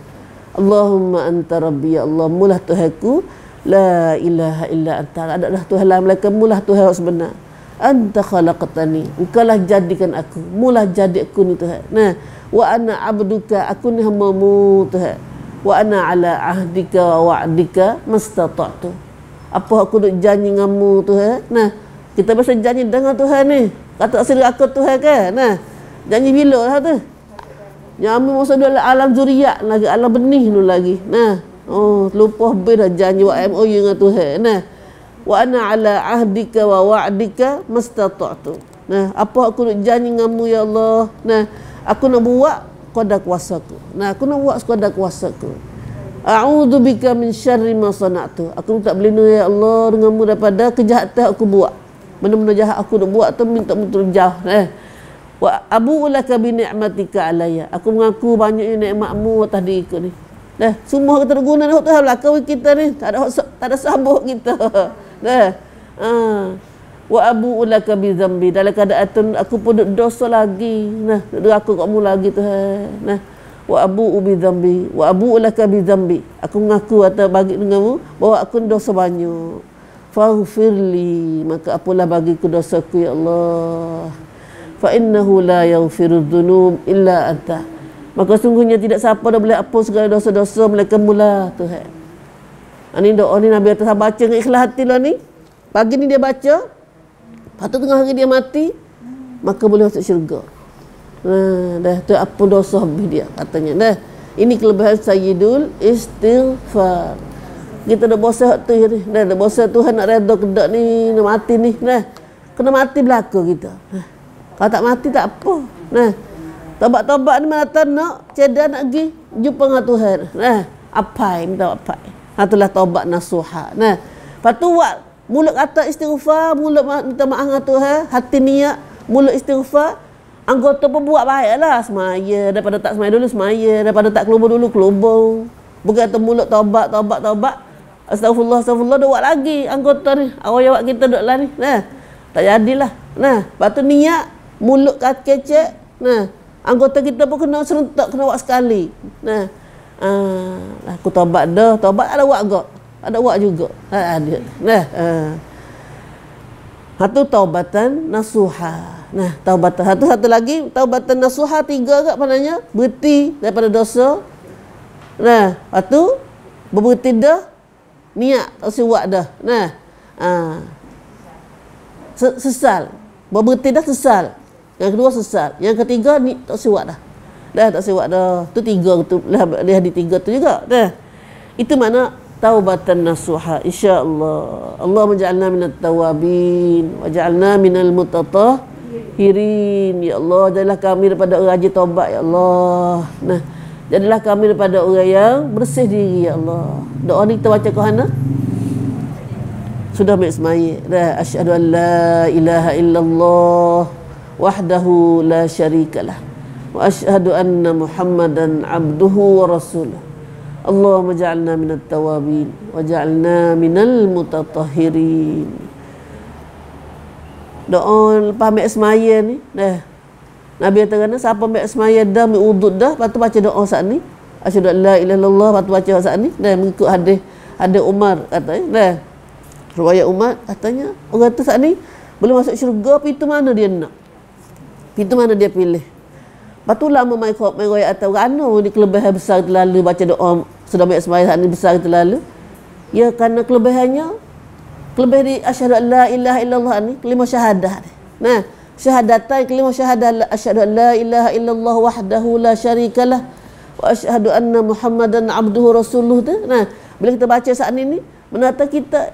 Allahumma anta rabbi ya Allah mulah tuhanku la ilaha illa anta adalah tuhan lain melainkan mulah tuhan yang sebenar anta khalaqtani engkau lah jadikan aku mulah jadi aku ni tuhan nah wa ana abduka aku ni hamba mu tuhan wa ana ala ahdika wa wa'dika mastata'tu apa aku nak janji dengan mu tuhan nah kita bahasa janji dengan tuhan ni kata asli aku tuhan ke? nah janji bila lah tu yang ambil masa dia alam zuriat lagi, alam benih tu lagi. Nah. Oh, lupa habis dah janji wa MOU dengan Tuhan. Nah. Wa ana ala ahdika wa wa'dika mastata'tu. Nah, apa aku nak janji ngamu ya Allah. Nah, aku nak buat kuasa kuasaku. Nah, aku nak buat kuasa kuasaku. A'udzu bika min syarri ma sana'tu. Aku minta berlindung ya Allah denganmu daripada kejahatan aku buat. Mana-mana jahat aku nak buat tu minta mu jauh. Nah. Eh wa abu laka bi ni'matika alayya aku mengaku banyaknya nikmatmu tadi diriku ni dah semua kita guna dekat Tuhan belakang kita ni tak ada tak ada sabuk kita dah ha wa abu laka bi dhanbi dalam keadaan aku pun dosa lagi nah duk aku kat mu lagi tu. nah wa abu bi dhanbi wa abu laka bi dhanbi aku mengaku atau bagi denganmu bahawa aku dosa banyak faghfirli maka apalah ku dosaku ya Allah fa innahu la yaghfiru dhunub illa anta maka sungguhnya tidak siapa dah boleh hapus segala dosa-dosa mereka mula Tuhan Ani ha, doa ni Nabi atas baca dengan ikhlas hati lah ni pagi ni dia baca lepas tu tengah hari dia mati maka boleh masuk syurga nah, ha, dah tu apa dosa habis dia katanya dah ini kelebihan Sayyidul Istighfar kita dah bosan waktu ya, ni dah, dah bosan Tuhan nak redha kedak ni nak mati ni dah kena mati belaka kita nah. Ha. Kalau tak mati tak apa. Nah. Tobat-tobat ni mana tak nak cedah nak pergi jumpa dengan Tuhan. Nah, apa minta apa? Ha, itulah tobat nasuha. Nah. Patu buat mulut kata istighfar, mulut minta maaf dengan Tuhan, hati niat, mulut istighfar, anggota pun buat baiklah semaya daripada tak semaya dulu semaya daripada tak kelubur dulu kelubur. Bukan tu mulut tobat, tobat, tobat. Astagfirullah, astagfirullah, dah buat lagi anggota ni. Awak-awak kita duduklah ni. Nah. Tak jadilah. Nah, patu niat mulut kat kecek nah anggota kita pun kena serentak kena buat sekali nah uh, aku tobat dah tobat ada buat gak ada buat juga ha, ada ha, nah uh. satu taubatan nasuha nah taubatan satu satu lagi taubatan nasuha tiga kat padanya berhenti daripada dosa nah satu berhenti dah niat tak buat dah nah uh. sesal berhenti dah sesal yang kedua sesat. Yang ketiga ni tak siwat dah. Dah tak siwat dah. Tu tiga tu dah dia di tiga tu juga. Dah. Itu makna taubatan nasuha insya Allah Allah menjadikan minat tawabin wa ja'alna minal mutatahhirin. Ya Allah, jadilah kami daripada orang rajin taubat ya Allah. Nah, jadilah kami daripada orang yang bersih diri ya Allah. Doa ni kita baca ke Sudah mai semai. Dah asyhadu an ilaha illallah wahdahu la syarikalah wa asyhadu anna muhammadan abduhu wa rasuluh اللهم اجعلنا من التوابين واجعلنا من المتطهرين doa lepas ambil semayan ni dah Nabi kata kena siapa ambil semayan dah ambil wuduk dah lepas tu baca doa saat ni asyhadu la ilaha illallah lepas tu baca saat ni dah mengikut hadis ada Umar katanya. dah riwayat Umar katanya orang tu saat ni belum masuk syurga pintu mana dia nak Pintu mana dia pilih? Lepas tu lama main kot, main royak atas. Kerana ni kelebihan besar terlalu baca doa, sudah banyak sembahyang ni besar terlalu? Ya, kerana kelebihannya, kelebih di asyhadu la ilaha illallah ni, kelima syahadah ni. Nah, syahadatan kelima syahadah asyhadu la ilaha illallah wahdahu la syarikalah wa asyhadu anna muhammadan abduhu rasuluh tu. Nah, bila kita baca saat ini, menata kita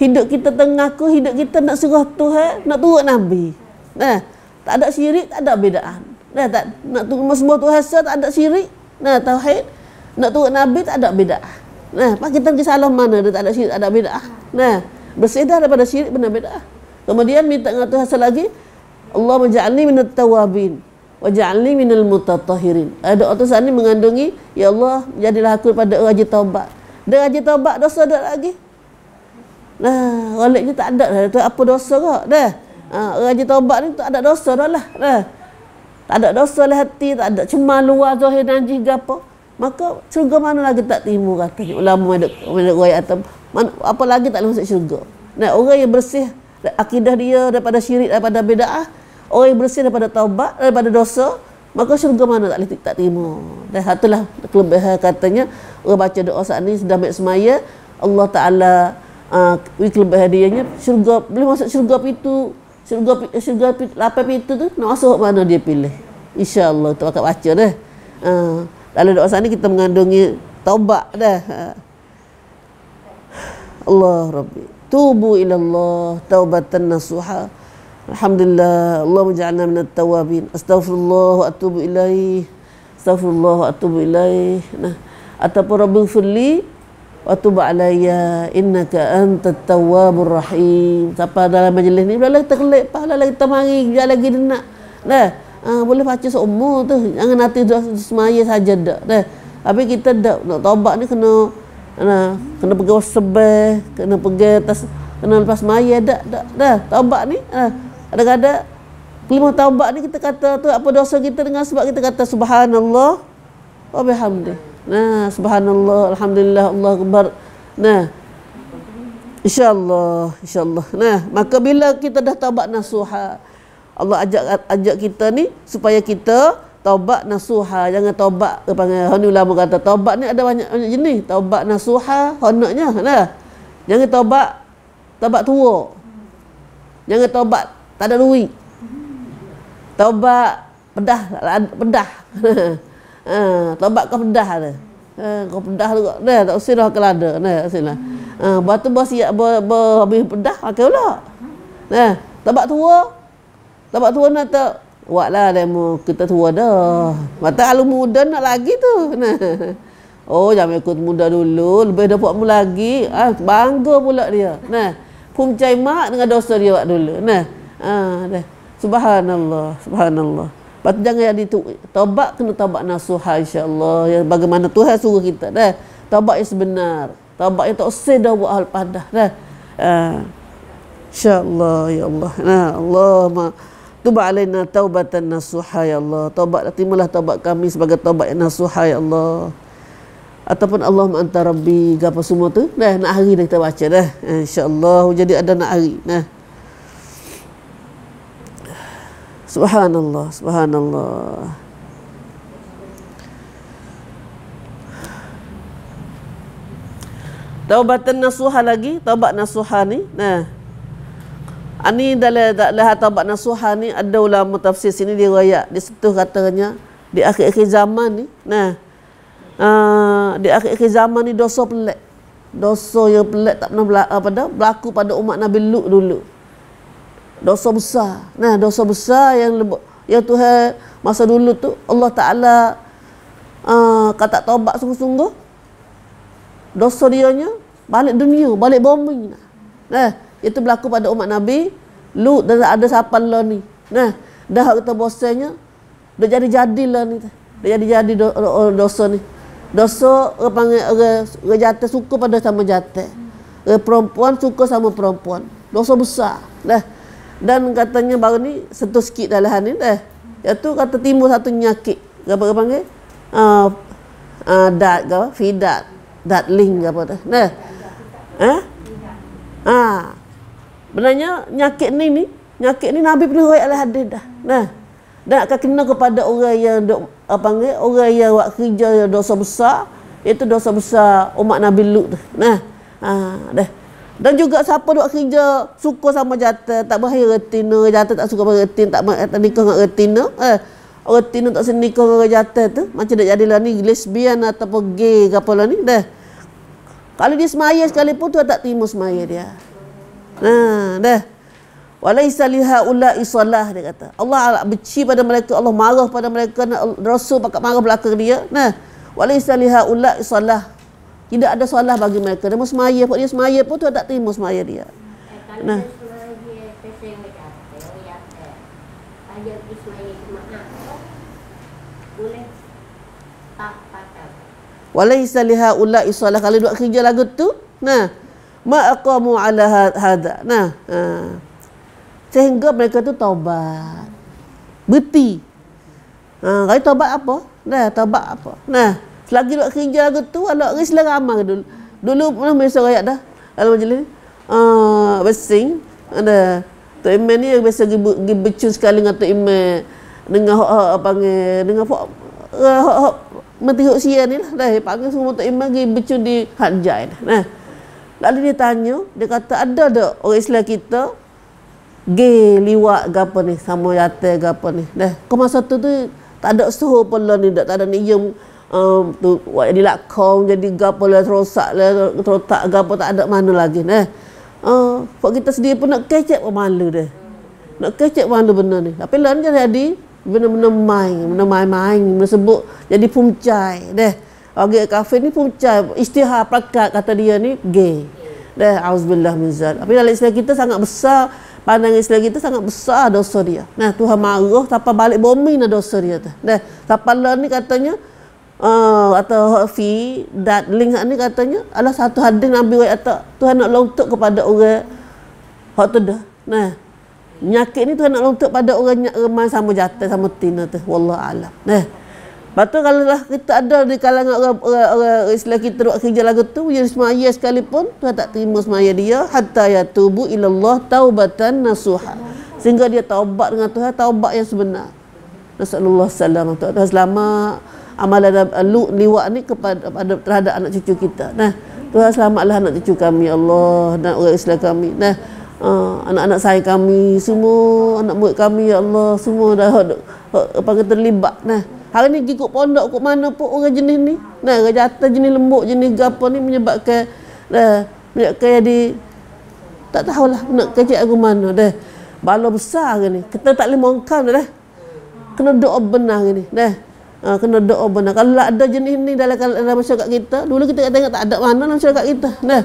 hidup kita tengah ke hidup kita nak serah Tuhan, nak turut Nabi. Nah, tak ada syirik tak ada bedaan nah, tak nak turun semua tu hasil tak ada syirik nah tauhid nak turun nabi tak ada beda. nah pak kita pergi salam mana dia tak ada syirik tak ada beda. nah bersedar daripada syirik benar beda. kemudian minta ngatu tuhan lagi Allah menjalani minat tawabin Waja'alni minal mutatahirin Ada atau utusan mengandungi Ya Allah, jadilah aku pada raja taubat Dan raja taubat dosa tak lagi Nah, oleh tak ada lah Itu apa dosa kok dah Ha, orang je taubat ni tak ada dosa dah lah. Ha. Tak ada dosa lah hati, tak ada cuma luar zahir dan jihga apa. Maka syurga mana lagi tak timu? kata ulama medek medek royat apa lagi tak boleh masuk syurga. Nah, orang yang bersih akidah dia daripada syirik daripada bid'ah, orang yang bersih daripada taubat daripada dosa, maka syurga mana tak boleh tak timu? Dan satulah ha, kelebihan katanya orang baca doa saat ni sudah mai semaya, Allah Taala uh, ha, kelebihan dia syurga boleh masuk syurga itu syurga eh, syurga lapan pintu tu nak masuk mana dia pilih insyaallah tu akan baca dah ha. lalu doa sana kita mengandungi taubat dah ha. Allah Rabbi tubu ila Allah taubatan nasuha Alhamdulillah Allah menjadikan min at-tawabin astaghfirullah wa atubu ilaihi astaghfirullah wa atubu ilaihi nah ataupun rabbighfirli Watub alaiya innaka antat tawwabur rahim. Siapa dalam majlis ni belalah terkelip pahala lagi temari dia lagi nak. Nah, uh, ah, boleh baca seumur tu. Jangan nanti semaya saja dak. Nah, tapi kita dak nak tobat ni kena nah, kena pergi sebel, kena pergi atas kena lepas maya dak dak. Nah, tobat ni nah, kadang-kadang lima taubat ni kita kata tu apa dosa kita dengan sebab kita kata subhanallah wa bihamdih. Nah, subhanallah, alhamdulillah, Allah akbar. Nah. Insya-Allah, insya-Allah. Nah, maka bila kita dah taubat nasuha, Allah ajak ajak kita ni supaya kita taubat nasuha, jangan taubat ke panggil hanu lama kata taubat ni ada banyak, banyak jenis, taubat nasuha, honoknya nah. Jangan taubat taubat tua. Jangan taubat tak ada duit. Taubat pedah pedah. Ha, tobat kau pedah tu, Ha, ah, kau pedah juga. Dah tak usah dah kelada. Dah tak usah Ha, buat bos siap ber, ber, habis pedah pakai pula. Nah, ha, tobat tua. Tobat tua nak tak buatlah demo kita tua dah. Mata alu muda nak lagi tu. Nah. Oh, jangan ikut muda dulu. Lebih dapat mu lagi. Ah, bangga pula dia. Nah, pun cai mak dengan dosa dia buat dulu. Nah. ah, dah. Subhanallah, subhanallah. Lepas tu jangan jadi tu, taubat kena taubat nasuha insya-Allah. Ya bagaimana Tuhan suruh kita dah. Taubat yang sebenar. Taubat yang tak usah dah buat hal padah dah. Ah. Insya-Allah ya Allah. Nah, ya, Allah ma Tuba alaina taubatan nasuha ya Allah. Taubat timulah taubat kami sebagai taubat yang nasuha ya Allah. Ataupun Allah anta rabbi gapo semua tu. Dah nak hari dah kita baca dah. Ya, Insya-Allah jadi ada nak hari. Nah. Subhanallah, subhanallah. Taubat nasuha lagi, taubat nasuha ni. Nah. Ani dalam dalam taubat nasuha ni ada ulama tafsir sini dia riwayat, dia sentuh katanya di akhir-akhir zaman ni. Nah. Uh, di akhir-akhir zaman ni dosa pelik. Dosa yang pelik tak pernah berlaku pada, berlaku pada umat Nabi Lut dulu dosa besar. Nah, dosa besar yang ya Tuhan masa dulu tu Allah Taala uh, kata taubat sungguh-sungguh. Dosa dianya balik dunia, balik bumi. Nah, itu berlaku pada umat Nabi Lu dan ada siapa lah ni. Nah, dah kita bosannya dah jadi jadilah ni. Dah jadi jadi do, do, do, dosa ni. Dosa orang panggil orang jatuh suka pada sama jatuh. Perempuan suka sama perempuan. Dosa besar. Nah, dan katanya baru ni sentuh sikit dah lahan ni dah. Eh. Ya tu kata timbul satu nyakit. Apa kau panggil? Ah uh, ah uh, dad ke fidat. Dad ling ke apa dah. Nah. Eh? Ha. Benarnya nyakit ni ni, nyakit ni Nabi pernah royak oleh hadis dah. Nah. Dan akan kena kepada orang yang dok apa panggil? Orang yang buat kerja yang dosa besar, itu dosa besar umat Nabi Lut tu. Nah. Ha, dah. Dan juga siapa buat kerja suka sama jatah, tak bahaya retina, jatah tak suka bahaya retina, tak bahaya nikah dengan retina. Eh, retina tak sini nikah dengan jatah tu. Macam dah jadi lah ni lesbian ataupun gay ke apa lah ni. Dah. Kalau dia semaya sekalipun tu tak terima semaya dia. Nah, ha, dah. Walaisa liha ula isolah dia kata. Allah Allah benci pada mereka, Allah marah pada mereka, Rasul pakat marah belakang dia. Nah. Walaisa liha ula isolah. Tidak ada salah bagi mereka. Dia semaya pun, dia semaya pun tuan tak terima semaya dia. Nah. Walaih saliha ula isolah kalau dua kerja lagu tu. Nah, ma'akamu ala ha-, hada. Nah, ha. sehingga mereka tu taubat. Beti. Ha, kalau taubat apa? Nah, taubat apa? Nah, Selagi nak kerja lagu tu, ada orang selera lah amang dulu. Dulu pernah biasa rakyat dah. Dalam majlis ni. Uh, Besing. Ada. Tok Iman ni yang biasa pergi becun sekali dengan Tok Iman. Dengan hok hok apa ni. Dengan hok eh, hok hok. Menteri hok ni lah. Dah panggil semua Tok Iman pergi becun di Hanjai. Dah. Nah. Lalu dia tanya. Dia kata ada tak orang Islam kita. Gay, liwat ke apa ni. Sama yata ke apa ni. Dah. Kau masa tu tu. Tak ada suhu pun ni. Tak ada ni. Yang tu jadi lah kaum jadi gapo lah rosak lah terotak gapo tak ada mana lagi nah uh, kok kita sendiri pun nak kecek pun malu deh nak kecek mana benar ni tapi lain kan jadi benar-benar main benar main main benar sebut jadi pumcai deh orang kafe ni pumcai istihar pelakat kata dia ni gay deh auzubillah min zal tapi dalam Islam kita sangat besar pandangan Islam kita sangat besar dosa dia nah Tuhan marah tanpa balik bumi nah dosa dia tu deh tanpa ni katanya uh, atau hafi dan link ni katanya adalah satu hadis Nabi wa atak Tuhan nak lontok kepada orang hak tu dah. Nah. Nyakit ni Tuhan nak lontok pada orang yang remai sama jatuh sama tina tu. Wallah alam. Nah. Patut kalau lah kita ada di kalangan orang orang, orang Islam kita buat kerja lagu tu, ya semaya sekalipun Tuhan tak terima semaya dia hatta ya tubu ilallah taubatan nasuha. Sehingga dia taubat dengan Tuhan, taubat yang sebenar. Rasulullah sallallahu alaihi wasallam. Tuhan selamat amalan eh, liwat ni kepada terhadap anak cucu kita. Nah, Tuhan selamatlah anak cucu kami ya Allah dan orang Islam kami. Nah, uh, anak-anak saya kami, semua anak murid kami ya Allah, semua dah apa kata terlibat. Nah, hari ni ikut pondok kok mana pun orang jenis ni. Nah, orang jatah jenis lembut jenis gapo ni menyebabkan dah menyebabkan di tak tahulah nak kerja aku mana dah. Balo besar hari ni. Kita tak boleh mongkam dah. Kena doa benar hari ni. Dah. Ha, kena doa benar. Kalau tak ada jenis ni dalam, dalam masyarakat kita, dulu kita tengok tak ada mana dalam masyarakat kita. Nah.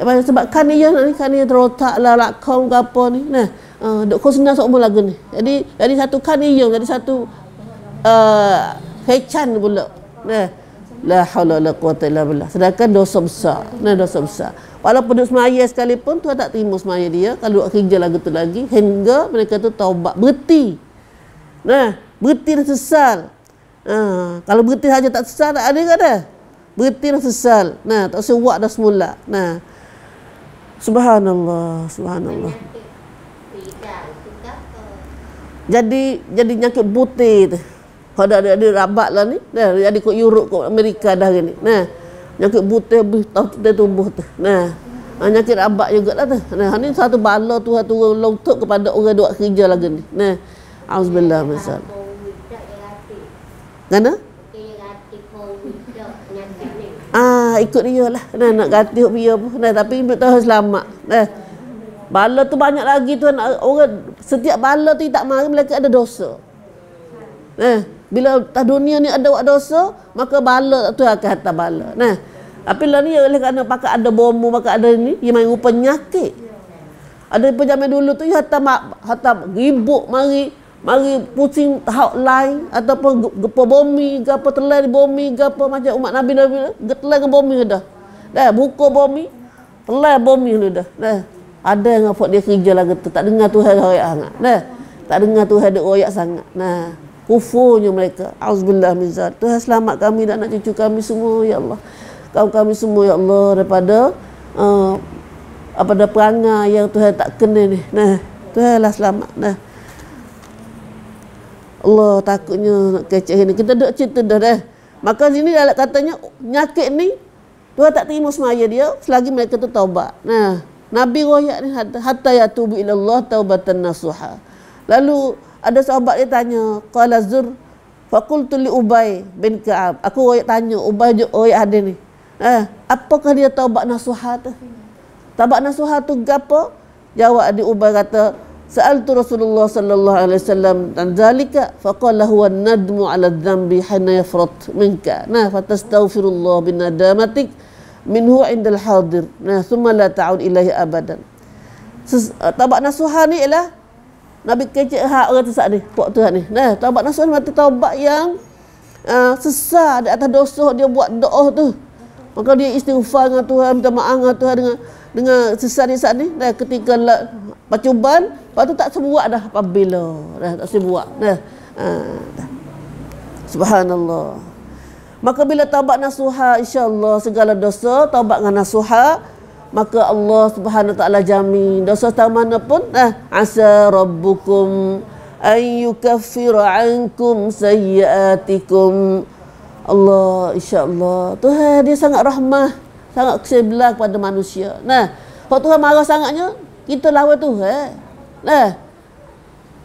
Eh, Kani. Sebab kan ia ni, kan ia terotak lah, lakam ke apa ni. Nah. Uh, ah, Dok Kusna sok mula ni. Jadi jadi satu kan ia, jadi satu uh, ah, hechan pula. Nah. La haula la quwata illa billah. Sedangkan dosa besar. Nah, dosa besar. Walaupun duk semaya sekalipun, Tuhan tak terima semaya dia. Kalau duk kerja lagu tu lagi, hingga mereka tu taubat, berhenti. Nah, berhenti dan sesal. Ha, kalau berhenti saja tak sesal, tak ada ke ada? Berhenti dah sesal. Nah, tak usah buat dah semula. Nah. Subhanallah, subhanallah. Jadi jadi nyakit butir tu. Kalau ada ada rabat lah ni. Nah, jadi kok Europe, kok Amerika dah ni. Nah. Nyakit butir habis tahu kita tumbuh tu. Nah. Ha, nyakit rabat juga lah tu. Nah, ini ha, satu bala tu satu long kepada orang yang buat kerja lagi ni. Nah. Alhamdulillah, masyaAllah. Kenapa? Ah, ikut dia lah. Nak, nak ganti hok dia pun. Nah, tapi tak tahu selamat. Eh. Bala tu banyak lagi tuan orang setiap bala tu tak mari mereka ada dosa. Nah, bila tak dunia ni ada buat dosa, maka bala tu akan hantar bala. Nah. Tapi lah ni oleh kerana pakai ada bom, pakai ada ni, dia main rupa nyakit. Ada penjamin dulu tu, dia hantar, hantar ribuk mari, mari pusing tahap lain ataupun gempa bomi ke apa telan bomi ke apa macam umat Nabi Nabi getelan ke bomi dah dah buka bomi telan bomi dah dah ada yang apa dia kerja lah kata tak dengar Tuhan royak sangat dah tak dengar Tuhan dia royak sangat nah kufurnya mereka auzubillah min zalik Tuhan selamat kami dan anak cucu kami semua ya Allah kau kami semua ya Allah daripada uh, apa perangai yang Tuhan tak kena ni nah Tuhanlah selamat nah Allah takutnya nak kecek ni. Kita duduk cerita dah dah. Maka sini dah katanya nyakit ni. dua tak terima semaya dia. Selagi mereka tu taubat. Nah. Nabi royak ni. Hatta ya tubu ilallah taubatan nasuha. Lalu ada sahabat dia tanya. Qala zur. Fakultu li Ubay bin Ka'ab. Aku royak tanya. Ubay je royak ada ni. Nah, apakah dia taubat nasuha tu? Hmm. Taubat nasuha tu gapo? Jawab di Ubay Kata. سألت رسول الله صلى الله عليه وسلم عن ذلك فقال هو الندم على الذنب حين يفرط منك فتستغفر الله بندامتك منه عند الحاضر ثم لا تعود إليه أبدا Tabak nasuhah ni ialah Nabi kecil hak orang tersak ni Waktu ni Nah, tabak nasuhah ni mati taubat yang uh, di atas dosa dia buat doa tu Maka dia istighfar dengan Tuhan Minta maaf dengan Tuhan dengan dengan sesari saat ni dah ketika la, pacuban lepas tu tak sebuat dah apabila dah tak sebuat dah, ha, subhanallah maka bila taubat nasuha insyaallah segala dosa taubat dengan nasuha maka Allah Subhanahu taala jamin dosa tak mana pun eh asa rabbukum ay yukaffira ankum sayiatikum Allah insyaallah Tuhan dia sangat rahmah sangat kesebelah kepada manusia. Nah, kalau Tuhan marah sangatnya, kita lawan Tuhan. Nah,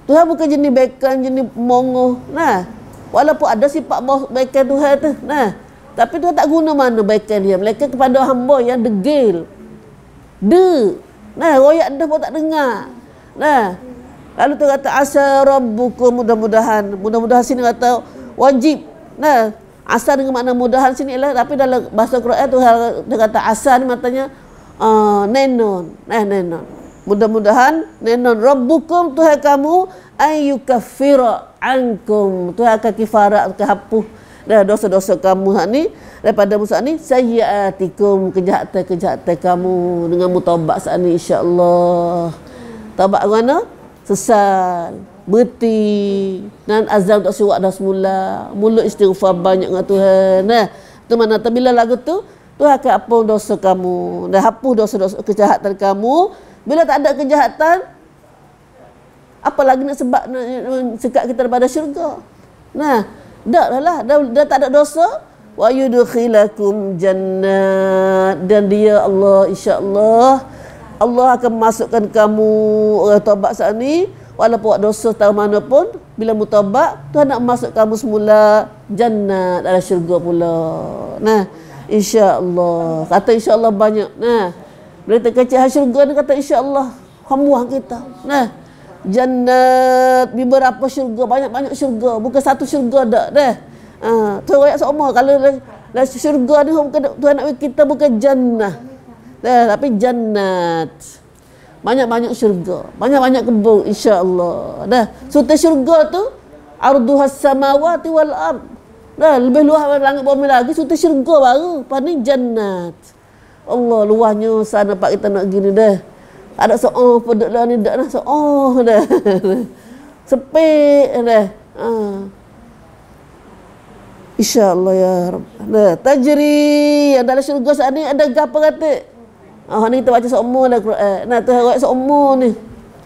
Tuhan bukan jenis bekan, jenis mongoh. Nah, walaupun ada sifat bekan Tuhan tu. Nah, tapi Tuhan tak guna mana bekan dia. Mereka kepada hamba yang degil. De. Nah, royak dah pun tak dengar. Nah, lalu tu kata asal Rabbukum mudah-mudahan. Mudah-mudahan sini kata wajib. Nah, Asar dengan makna mudahan sini ialah tapi dalam bahasa Quran tu dia kata asar ni maknanya uh, nenon, eh nenon. Mudah-mudahan nenon rabbukum Tuhan kamu ayyukaffira ankum. Tuhan akan kifarat kehapus dah dosa-dosa kamu hak ni daripada musa ni sayyatikum kejahatan-kejahatan kamu dengan mutobak saat ni insya-Allah. Tobak mana? Sesal berhenti dan azam tak siwak dah semula mulut istighfar banyak dengan Tuhan nah tu mana tu bila lagu tu tu akan apa dosa kamu dah hapus dosa, dosa kejahatan kamu bila tak ada kejahatan apa lagi nak sebab sekat kita daripada syurga nah dah lah, lah dah, dah tak ada dosa wa yudkhilakum jannat dan dia Allah insyaallah Allah akan masukkan kamu orang tobat saat ni walaupun buat dosa tahu mana pun bila mutabak tu nak masuk kamu semula jannah, ada syurga pula nah insyaallah kata insyaallah banyak nah bila kecil hasil syurga ni kata insyaallah hamba kita nah jannat beberapa syurga banyak-banyak syurga bukan satu syurga dak Nah, ah tu ayat seumur kalau lah syurga ni Tuhan nak kita bukan jannah. Nah, tapi jannat banyak-banyak syurga, banyak-banyak kebun insya-Allah. Dah. Surta syurga tu arduhas samawati wal ard. Dah, lebih luas langit bumi lagi surta syurga baru. Pani jannat. Allah luahnya sana pak kita nak gini dah. Ada seorang pun dak ni dak nah seorang dah. Sepi dah. Ha. Insya-Allah ya Rabb. Nah, tajri yang syurga sana ada gapo kata? Ah, ni kita baca seumur dah Quran. Eh, nah, Tuhan rakyat seumur ni.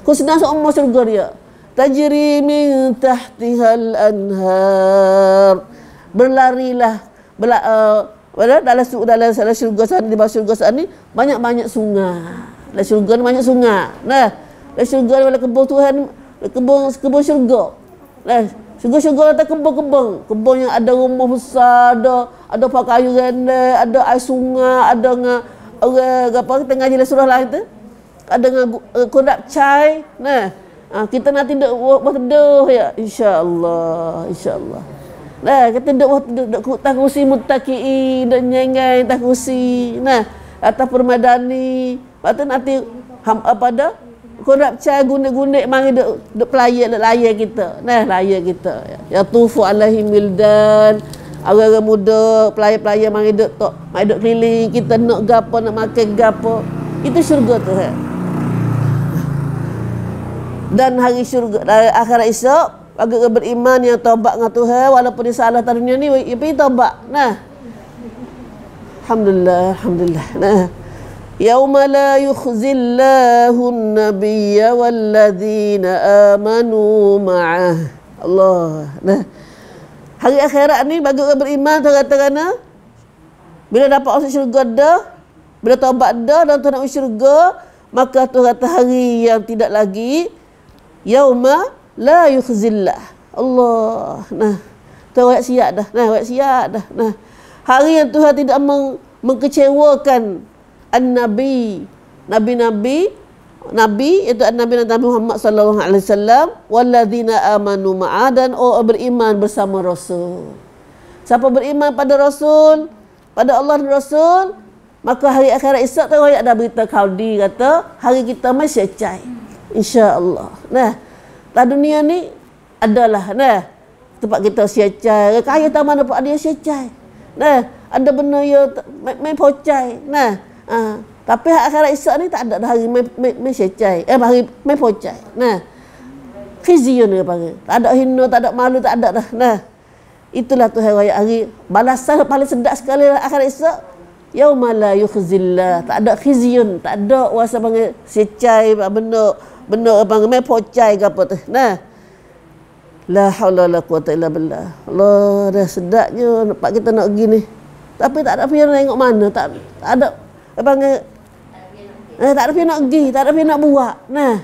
Kau senang seumur syurga dia. Tajri min tahtihal anhar. Berlarilah. Bela, uh, eh, dalam, su- dalam, dalam syurga sana, di bawah syurga sana ni, banyak-banyak sungai. Dalam syurga ni banyak sungai. Nah, dalam syurga ni dalam kebun Tuhan, kebun, kebun syurga. Nah, syurga-syurga ada kebun-kebun. Kebun yang ada rumah besar, ada, ada pakai kayu ada air sungai, ada orang apa tengah jalan surah lah Ada dengan uh, eh, kodak cai nah ha, kita nak tidur buat teduh ya insyaallah insyaallah nah kita duduk buat duduk, duduk tak kursi mutakii dan nyengai tak kursi nah atau permadani patut nanti ham apa dah kodak cai gunik-gunik mari duduk, duduk pelayan layan kita nah layan kita ya, ya tufu alaihim wildan orang-orang muda, pelayan-pelayan mari duduk tok, mari duduk keliling, kita nak gapo, nak makan gapo. Itu syurga tu he. Dan hari syurga dari akhirat esok, bagi orang beriman yang taubat dengan Tuhan walaupun dia salah tadi dunia ni, dia taubat. Nah. Alhamdulillah, alhamdulillah. Nah. Yauma la yukhzillahu an-nabiyya wal ladzina amanu ma'ah. Allah. Nah hari akhirat ni bagi orang beriman terang-terangnya bila dapat masuk syurga dah bila taubat dah dan tuan nak masuk syurga maka tu kata hari yang tidak lagi yauma la yukhzillah Allah nah tu ayat siap dah nah ayat siap dah nah hari yang Tuhan tidak meng- mengkecewakan an-nabi nabi-nabi Nabi iaitu Nabi Nabi Muhammad sallallahu alaihi wasallam Walladina amanu ma'a dan oh beriman bersama rasul. Siapa beriman pada rasul, pada Allah dan rasul, maka hari akhirat Isa tahu ayat ada berita kau di kata hari kita masih cai, Insya-Allah. Nah, tak lah dunia ni adalah nah tempat kita masih cai. kaya tak mana pun ada masih cai. Nah, ada benda yang main pocai. Nah, ah. Tapi hak akhirat esok ni tak ada dah hari main secai. Eh, hari main pocai. Nah. Fizion dia panggil. Tak ada hina, tak ada malu, tak ada dah. Nah. Itulah Tuhan raya hari. Balasan paling sedap sekali lah akhirat esok. Yaumala yukhzillah. Tak ada fizion. Tak ada wasa panggil secai, benda. Benda apa panggil, main pocai ke apa tu. Nah. La haula la quwata illa billah. Allah dah sedapnya nampak kita nak gini, Tapi tak ada pihak tengok mana. Tak, tak ada apa panggil Eh, tak ada pihak nak pergi, tak ada pihak nak buat. Nah.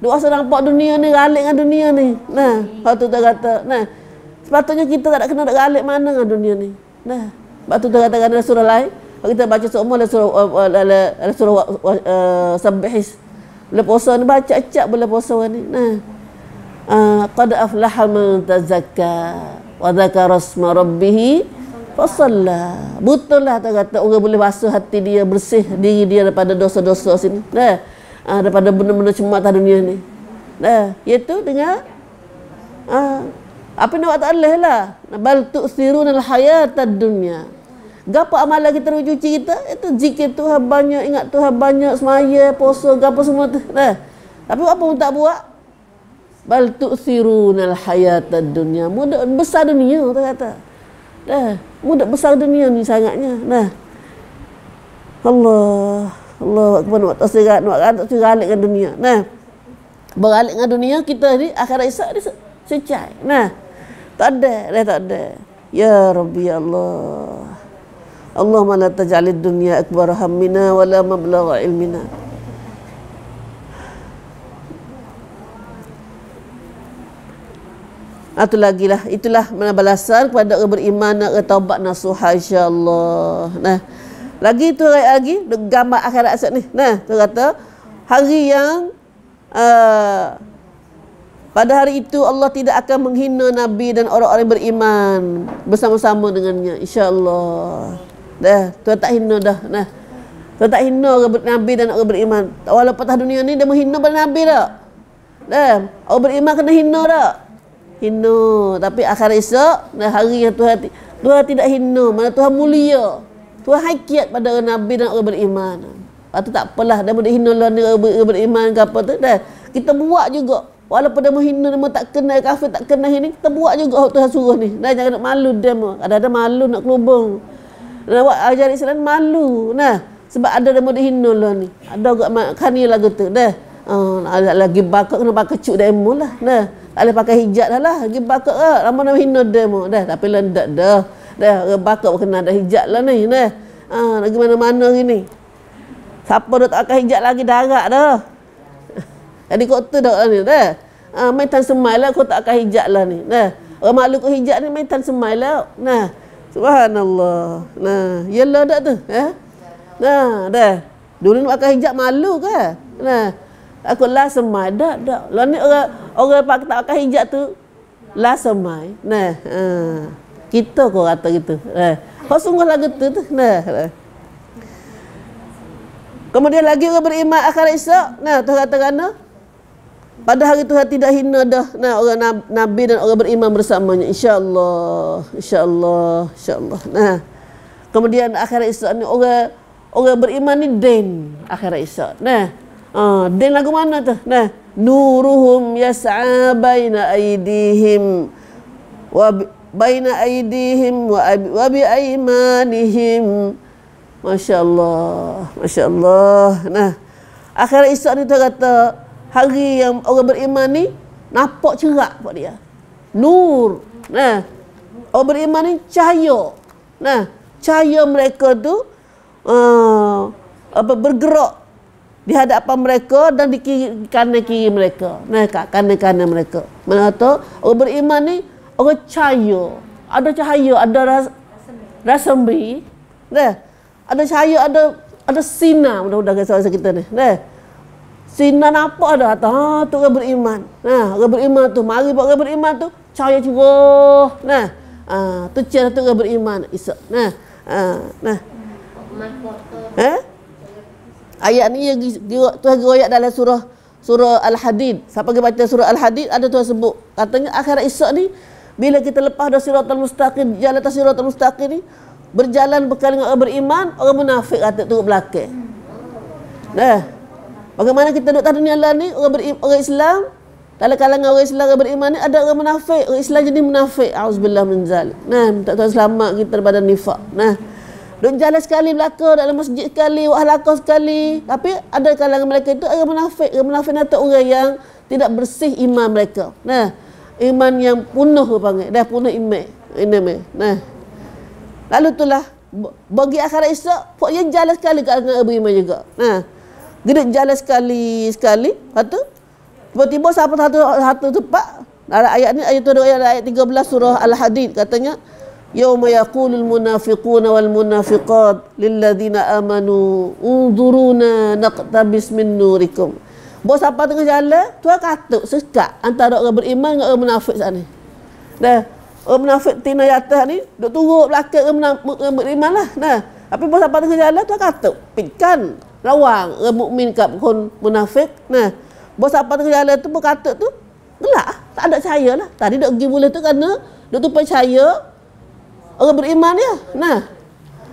Dua rasa nampak dunia ni, ralik dengan dunia ni. Nah. Lepas tu tak kata, nah. Sepatutnya kita tak ada kena nak ralik mana dengan dunia ni. Nah. Lepas tu tak kata-kata dalam surah lain. Kalau kita baca semua dalam surah, eh, eh, dalam surah uh, eh, Sabihis. Bila puasa ni, baca acak bila puasa ni. Nah. Ah, qad aflaha man tazakka wa dhakara rasma rabbihi Fasal lah. Betul lah tak kata orang boleh basuh hati dia, bersih diri dia daripada dosa-dosa sini. Dah. Ha, daripada benda-benda cemat atas dunia ni. Dah. Iaitu dengar. Ha. Ah, apa nak tak boleh lah. Bal tu siru dan hayatan dunia. Gapa amal lagi rujuk cerita? Itu zikir Tuhan banyak, ingat Tuhan banyak, semaya, poso, gapa semua tu. Dah. Tapi apa pun tak buat? Bal tu siru dan hayatan dunia. Mudah besar dunia, tak kata. Dah. Eh, budak besar dunia ni sangatnya. Nah. Allah. Allah Akbar nak tak serat, nak tak serat dengan dunia. Nah. Beralik dengan dunia, kita ni akhirat isyak ni secai. Nah. Tak ada. Dah tak ada. Ya Rabbi Allah. Allahumma la taj'alid dunya akbar hammina wala mablagha ilmina. Atau lagi lah Itulah mana balasan kepada orang beriman nak taubat nasuh Allah Nah Lagi tu lagi Gambar akhirat asyik ni Nah tu kata Hari yang uh, pada hari itu Allah tidak akan menghina Nabi dan orang-orang beriman bersama-sama dengannya. InsyaAllah. Dah, tuan tak hina dah. Nah. Tuan tak hina orang ber- Nabi dan orang beriman. Walaupun tak dunia ni dia menghina pada Nabi tak? Dah, orang beriman kena hina tak? Hindu. Tapi akhir esok, hari yang Tuhan, Tuhan tidak Hindu. Mana Tuhan mulia. Tuhan hakiat pada orang Nabi dan orang beriman. Lepas tu tak apalah. Dia boleh Hindu lah orang beriman ke apa tu. Dah. Kita buat juga. Walaupun dia Hindu, dia tak kena kafir, tak kena ini. Kita buat juga orang Tuhan suruh ni. Dah jangan nak malu dia. Ada ada malu nak kelubung. Dan buat ajar Islam malu. Nah, sebab ada demo di Hindu lah ni. Ada agak kanilah gitu. Dah. Oh, lagi bakar kena bakar cuk demo lah. Nah ada pakai hijab dah lah. lagi bakar lah. Lama nak hina dia Dah, tapi lendak dah. Dah, bakar kena ada hijab lah ni. Dah. Ha, lagi mana-mana hari ni. Siapa dah tak pakai hijab lagi, darat dah. Jadi kau tu dah ni. Dah. Ha, main tan semai lah, kau tak pakai hijab lah ni. Dah. Orang malu kau hijab ni, main tan semai lah. Nah. Subhanallah. Nah, yelah dah tu. Eh? Nah, dah. Dulu nak pakai hijab malu ke? Nah aku la semai dak dak lo lah ni orang orang pak tak akan hijab tu la semai nah ah. kita ko kata gitu eh, lah nah ko sungguh lagu tu tu nah kemudian lagi orang beriman akhir isyak. nah tu kata kana pada hari Tuhan tidak hina dah nah orang nabi dan orang beriman bersamanya insyaallah insyaallah insyaallah nah kemudian akhir isyak ni orang orang beriman ni den akhir esok nah Ah, ha, din lagu mana tu? Nah, nuruhum yas'a baina aydihim wa baina aydihim wa bi aymanihim. Masya-Allah, masya-Allah. Nah, akhir Isa ni kata hari yang orang beriman ni nampak cerak buat dia. Nur. Nah, orang beriman ni cahaya. Nah, cahaya mereka tu uh, apa bergerak di hadapan mereka dan di kanan-kiri mereka. nah Mereka kanan-kanan mereka. Mana kata orang beriman ni orang cahaya. Ada cahaya, ada ras rasembi. nah, Ada cahaya, ada ada sinar mudah-mudahan kesal -mudah kita ni. nah, Sinar apa ada ha, tu orang beriman. Nah, orang beriman tu mari buat orang beriman tu cahaya cerah. Nah. Ah, tu cahaya tu orang beriman esok. Nah. Ah, nah. Eh? Ayat ni yang Tuhan geroyak dalam surah surah Al-Hadid. Siapa yang baca surah Al-Hadid ada Tuhan sebut. Katanya akhir esok ni bila kita lepas dari siratul mustaqim, jalan atas siratul mustaqim ni berjalan bekal dengan orang beriman, orang munafik kata turun belakang. Nah, Bagaimana kita duduk tanah dunia lah ni orang beriman, orang Islam dalam kalangan orang Islam orang beriman ni ada orang munafik, orang Islam jadi munafik. Auzubillah min zalik. Nah, tak Tuhan selamat kita daripada nifak. Nah. Duk jalan sekali belaka dalam masjid sekali, wah lakau sekali. Tapi ada kalangan mereka itu orang munafik. Orang munafik ni orang yang tidak bersih iman mereka. Nah, iman yang punuh panggil. Dah punuh iman. Ini me. Nah. Lalu itulah bagi akhirat esok, pok yang jalan sekali ke dengan Abu Iman juga. Nah. Gedek jalan sekali sekali, satu. Tiba-tiba siapa satu satu tepat. Ada ayat ni ayat tu ayat 13 surah Al-Hadid katanya يوم يقول المنافقون والمنافقات lilladzina آمنوا unzuruna نقتبس من نوركم Bos sampai tengah jalan, tuan katuk sekat antara orang beriman dengan orang munafik sana. Dah, orang munafik tina atas ni, duk tunggu belakang orang, beriman lah. Nah, tapi bos sampai tengah jalan, tuan katuk. Pikan, lawang orang mukmin kat pun munafik. Nah, bos sampai tengah jalan tu, bos katuk tu, gelak. Lah. Tak ada cahaya lah. Tadi duk pergi mula tu kerana duk tu percaya orang beriman ya. Nah.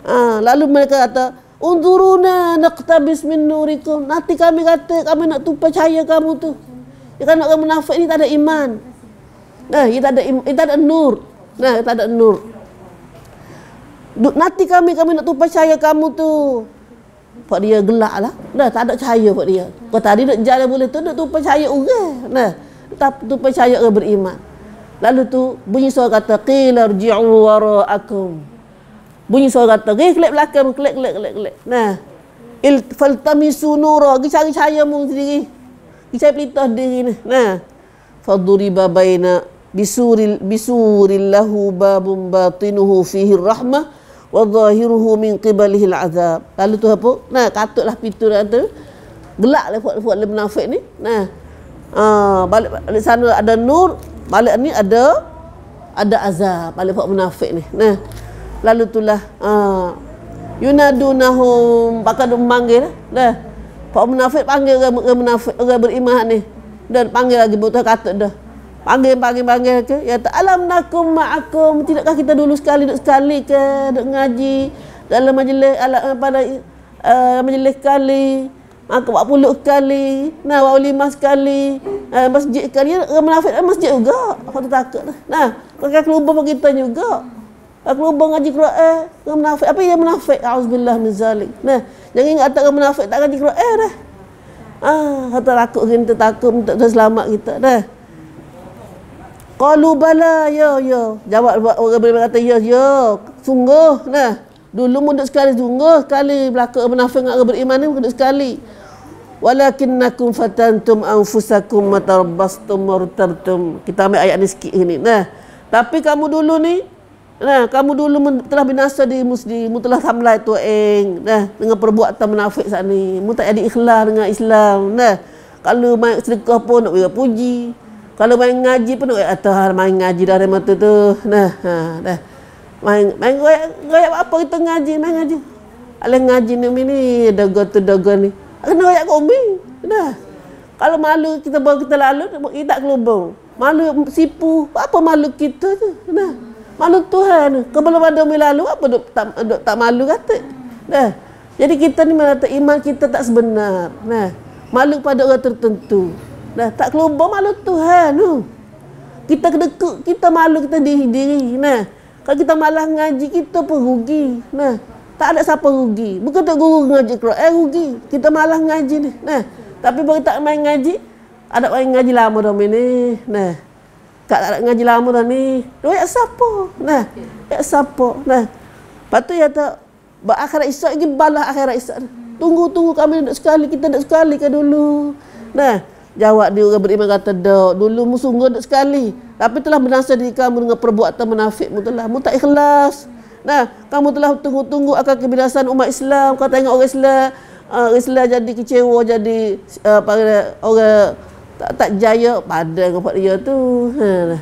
Ha, lalu mereka kata, "Unzuruna naqtabis min nurikum." Nanti kami kata kami nak tumpah cahaya kamu tu. Ya kan orang munafik ni tak ada iman. Nah, dia ya tak ada dia ya tak ada nur. Nah, dia ya tak ada nur. Nanti kami kami nak tumpah cahaya kamu tu. Pak dia gelak lah. Nah, tak ada cahaya pak dia. Kau tadi nak jalan boleh tu, nak tumpah cahaya orang. Nah, tak tumpah cahaya orang beriman. Lalu tu bunyi suara kata qila rji'u wara'akum. Bunyi suara kata gih kelik belakang klik klik klik klik. Nah. Il faltamisu nura gi cari cahaya mu sendiri. Gi cari pelita diri ni. Nah. Faduriba baina bisuril bisuril lahu babun batinuhu fihi rahmah wa zahiruhu min qibalihi al'azab. Lalu tu apa? Nah, katuklah pintu tu. Gelaklah buat-buat lemnafik ni. Nah. Ah, balik, balik sana ada nur, malik ni ada ada azab malik buat munafik ni nah lalu itulah ha yunadunahum bakal panggil eh. dah Pak munafik panggil orang, munafik, orang beriman ni dan panggil lagi betul kata dah panggil panggil panggil ke ya ta nakum ma'akum tidakkah kita dulu sekali duduk sekali ke duduk ngaji dalam majlis ala eh, pada uh, majlis kali Maka 40 kali, nawau lima sekali, eh, masjid sekali, ya, orang menafik eh, masjid juga. Aku tak takut lah. Nah, pakai kelubur bagi kita juga. Aku ah, lubang ngaji Quran, orang menafik Apa yang menafik, Auzubillah min zalik. Nah, jangan ingat tak orang menafik, tak ngaji Quran dah. Ah, kata takut kita takut untuk selamat kita dah. Qalu bala ya ya. Jawab orang boleh kata ya ya. Sungguh nah. Dulu mudut sekali tunggu sekali belaka munafik enggak beriman ni mudut sekali. Walakinnakum fatantum anfusakum matarabbastum murtartum. Kita ambil ayat ni sikit ini. Nah, tapi kamu dulu ni nah kamu dulu telah binasa di musdi, mu telah samlai tu eng. Nah, dengan perbuatan munafik sat ni, mu tak ada ikhlas dengan Islam. Nah, kalau main sedekah pun nak bagi puji. Kalau main ngaji pun nak atah main ngaji dari mata tu. Nah, ha, nah main main goyak goyak apa kita ngaji main ngaji alah ngaji ni mini dogo tu dogo ni kena goyak kombi dah kalau malu kita bawa kita lalu kita tak kelubung malu sipu apa malu kita tu nah malu Tuhan kalau ada mi lalu apa dok tak duk, tak malu kata dah jadi kita ni mana iman kita tak sebenar nah malu pada orang tertentu dah tak kelubung malu Tuhan tu kita kedekut kita malu kita diri diri nah kalau kita malah ngaji kita pun rugi. Nah, tak ada siapa rugi. Bukan tok guru ngaji Quran eh, rugi. Kita malah ngaji ni. Nah, tapi bagi tak main ngaji, ada orang ngaji lama dah ni. Nah. Tak ada ngaji lama dah ni. Royak siapa? Nah. Ya siapa? Nah. Patu ya tak Akhir esok lagi balah akhir esok. Tunggu-tunggu kami nak sekali kita nak sekali ke dulu. Nah. Jawab dia orang beriman kata dak. Dulu mu sungguh sekali. Tapi telah binasa diri kamu dengan perbuatan munafikmu telah. Mu tak ikhlas. Nah, kamu telah tunggu-tunggu akan kebinasaan umat Islam. Kau tengok orang Islam, uh, Islam jadi kecewa jadi uh, orang tak, tak jaya pada kau dia tu. Ha.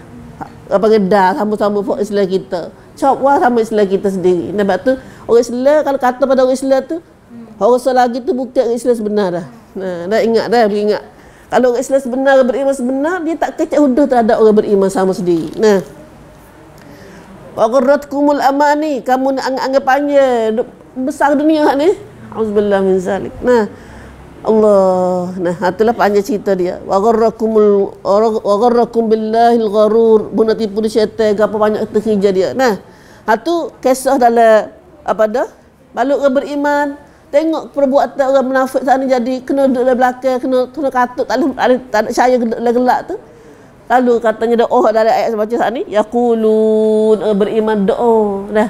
Apa lah. panggil dah sama-sama fok Islam kita. Cop wah sama Islam kita sendiri. Nampak tu orang Islam kalau kata pada orang Islam tu, hmm. orang Islam lagi tu bukti orang Islam sebenar dah. Nah, nak ingat dah, ingat kalau orang Islam sebenar beriman sebenar dia tak kecek hudud terhadap orang beriman sama sendiri nah waqarratkumul amani kamu nak anggap panjang besar dunia ni auzubillah min zalik nah Allah nah itulah panjang cerita dia waqarrakumul waqarrakum billahi al-gharur bunati pun syaitan gapo banyak terhijah dia nah hatu kisah dalam apa dah balut orang beriman Tengok perbuatan orang munafik sana jadi kena duduk dari belakang, kena kena katuk tak ada tak ada cahaya gelap-gelap tu. Lalu katanya doa oh, dari ayat semacam sana ni, yaqulun eh, beriman doa. Nah. Oh,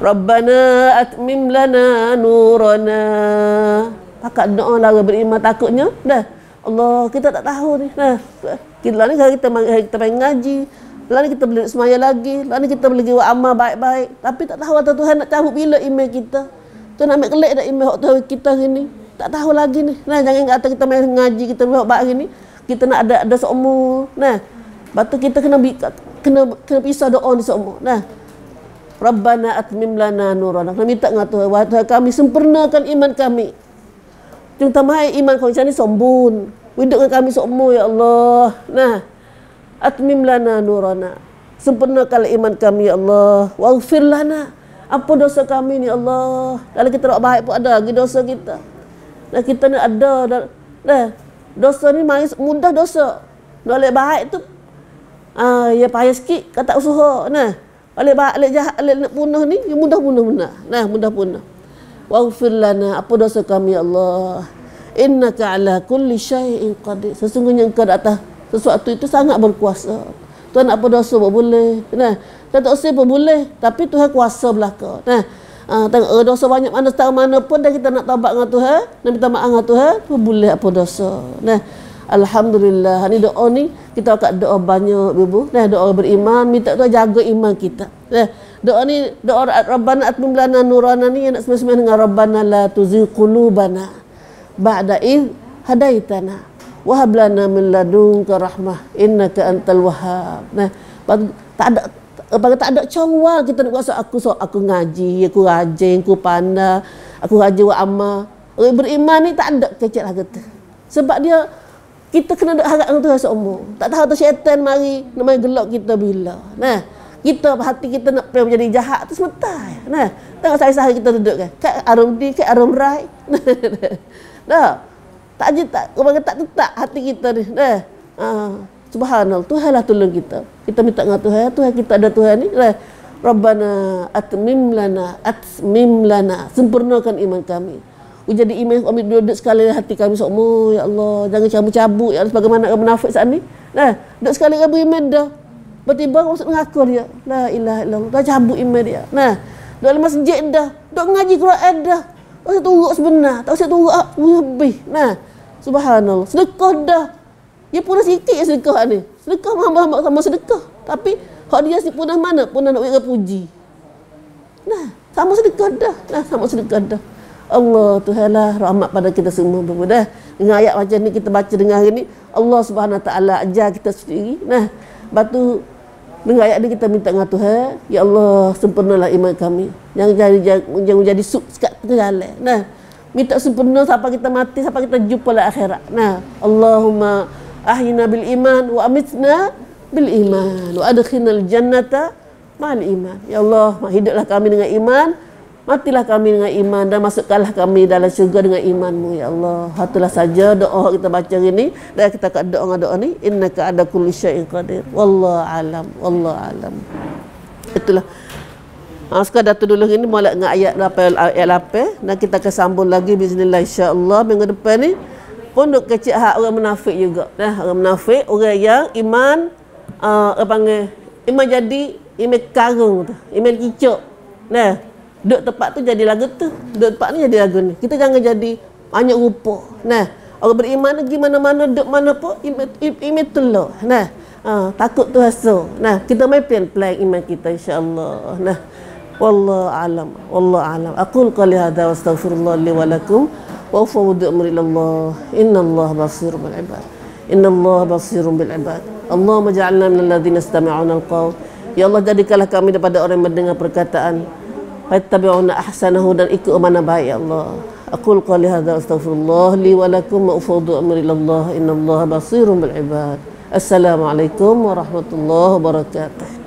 Rabbana atmim lana nurana. Pakat doa oh, lah beriman takutnya. nah, Allah, kita tak tahu ni. Nah. Kita ni kita main, kita main ngaji. Lalu kita boleh semaya lagi. Lalu kita boleh buat amal baik-baik. Tapi tak tahu Tuhan nak cabut bila iman kita tu nak ambil kelek dah imam waktu kita sini tak tahu lagi ni nah jangan kata kita main ngaji kita buat bab ni kita nak ada ada seumur nah batu kita kena bi, kena kena pisah doa ni seumur nah rabbana atmim lana nurana kami tak ngatu wahai kami sempurnakan iman kami Cinta mai iman kau jangan sombun. Widuk kami sokmu ya Allah. Nah. Atmim lana nurana. Sempurnakan iman kami ya Allah. Waghfir lana. Apa dosa kami ni Allah? Kalau kita tak baik pun ada lagi dosa kita. Dan lah, kita ni ada dah. Dosa ni main mudah dosa. Nak baik tu ah uh, ya payah sikit kata usaha nah. Balik baik balik jahat balik nak bunuh ni ya mudah bunuh Nah mudah bunuh. Waghfir lana apa dosa kami Allah. Inna ala kulli syai'in qadir. Sesungguhnya engkau di sesuatu itu sangat berkuasa. Tuhan apa dosa boleh. Nah, Datuk oh, Seri pun boleh tapi Tuhan kuasa belaka nah ha, tengok uh, dosa banyak mana setara mana pun dah kita nak tabak dengan Tuhan nak minta maaf dengan Tuhan tu boleh apa dosa nah Alhamdulillah ni doa ni kita akan doa banyak ibu nah doa beriman minta Tuhan jaga iman kita nah doa ni doa Rabbana atmim lana nurana ni nak semua-semua dengan Rabbana la tuzil qulubana ba'da idh hadaitana wa hab lana min ladunka rahmah innaka antal wahhab nah tak ada apa eh, kata ada cawal kita nak kuasa aku so aku ngaji, aku rajin, aku pandai, aku rajin wa amal. Orang eh, beriman ni tak ada kecil lah kata. Sebab dia kita kena ada harap dengan Tuhan seumur. Tak tahu tu syaitan mari nak main gelok kita bila. Nah, kita hati kita nak pergi menjadi jahat tu sementara. Nah, tengok saya-saya kita duduk kan. Kat arum di, kat arum rai. Nah, tak je tak, orang kata tak tetap hati kita ni. Nah, uh. Subhanallah, Tuhan lah tolong kita. Kita minta dengan Tuhan, ya, Tuhan kita ada Tuhan ni. Lah. Rabbana atmim lana, atmim lana. Sempurnakan iman kami. Jadi iman kami duduk sekali hati kami. Semua, ya Allah, jangan cabut-cabut. Ya bagaimana kamu nafik saat ni? Lah. Duduk sekali kamu iman dah. Tiba-tiba maksud mengaku dia. La ilaha illallah. Dah cabut iman dia. Nah, duduk dalam masjid dah. Duduk ngaji Quran dah. Tak usah tunggu sebenar. Tak usah tunggu lebih. Ah, nah, subhanallah. Sedekah dah. Ya punah sikit yang sedekah ni. Sedekah hamba-hamba sama sedekah. Tapi hak dia si punah mana? Punah nak wira puji. Nah, sama sedekah dah. Nah, sama sedekah dah. Allah Tuhanlah rahmat pada kita semua berbudah. Dengan ayat macam ni kita baca dengan hari ni, Allah Subhanahu taala ajar kita sendiri. Nah, batu dengan ayat ni kita minta dengan Tuhan, ya Allah sempurnalah iman kami. Jangan jadi jangan jadi sub sekat tengah Nah, minta sempurna sampai kita mati sampai kita jumpa lah akhirat. Nah, Allahumma Ahina bil iman wa amitna bil iman wa adkhilna al jannata ma'al iman. Ya Allah, hiduplah kami dengan iman, matilah kami dengan iman dan masukkanlah kami dalam syurga dengan imanmu ya Allah. Hatulah saja doa kita baca hari ini dan kita kat doa dengan doa ni innaka ada kulli syai'in qadir. Wallahu alam, wallahu alam. Itulah. Ha, sekarang datu dulu ini mulai dengan ayat 8, ayat dan kita akan sambung lagi bismillahirrahmanirrahim. insya-Allah minggu depan ni pun duk kecil hak orang munafik juga. Nah, orang munafik orang yang iman uh, apa panggil iman jadi iman karung tu, iman kicok. Nah, duk tempat tu jadi lagu tu, duk tempat ni jadi lagu ni. Kita jangan jadi banyak rupa. Nah, orang beriman pergi gimana mana duk mana pun iman iman tu lah. Nah, uh, takut tu hasil. Nah, kita main plan-plan iman kita insya-Allah. Nah, wallahu alam. Wallahu alam. Aku qali hadza wa astaghfirullah li wa lakum. ووفوا الأمر إلى الله إن الله بصير بالعباد إن الله بصير بالعباد اللهم اجعلنا من الذين يستمعون القول يا الله jadikanlah kami daripada orang yang mendengar perkataan fattabi'una ahsanahu dan ikut mana baik ya Allah aku qali hadza astaghfirullah li wa lakum wa ufudu amri lillah inna Allah basirun bil ibad assalamu alaikum warahmatullahi wabarakatuh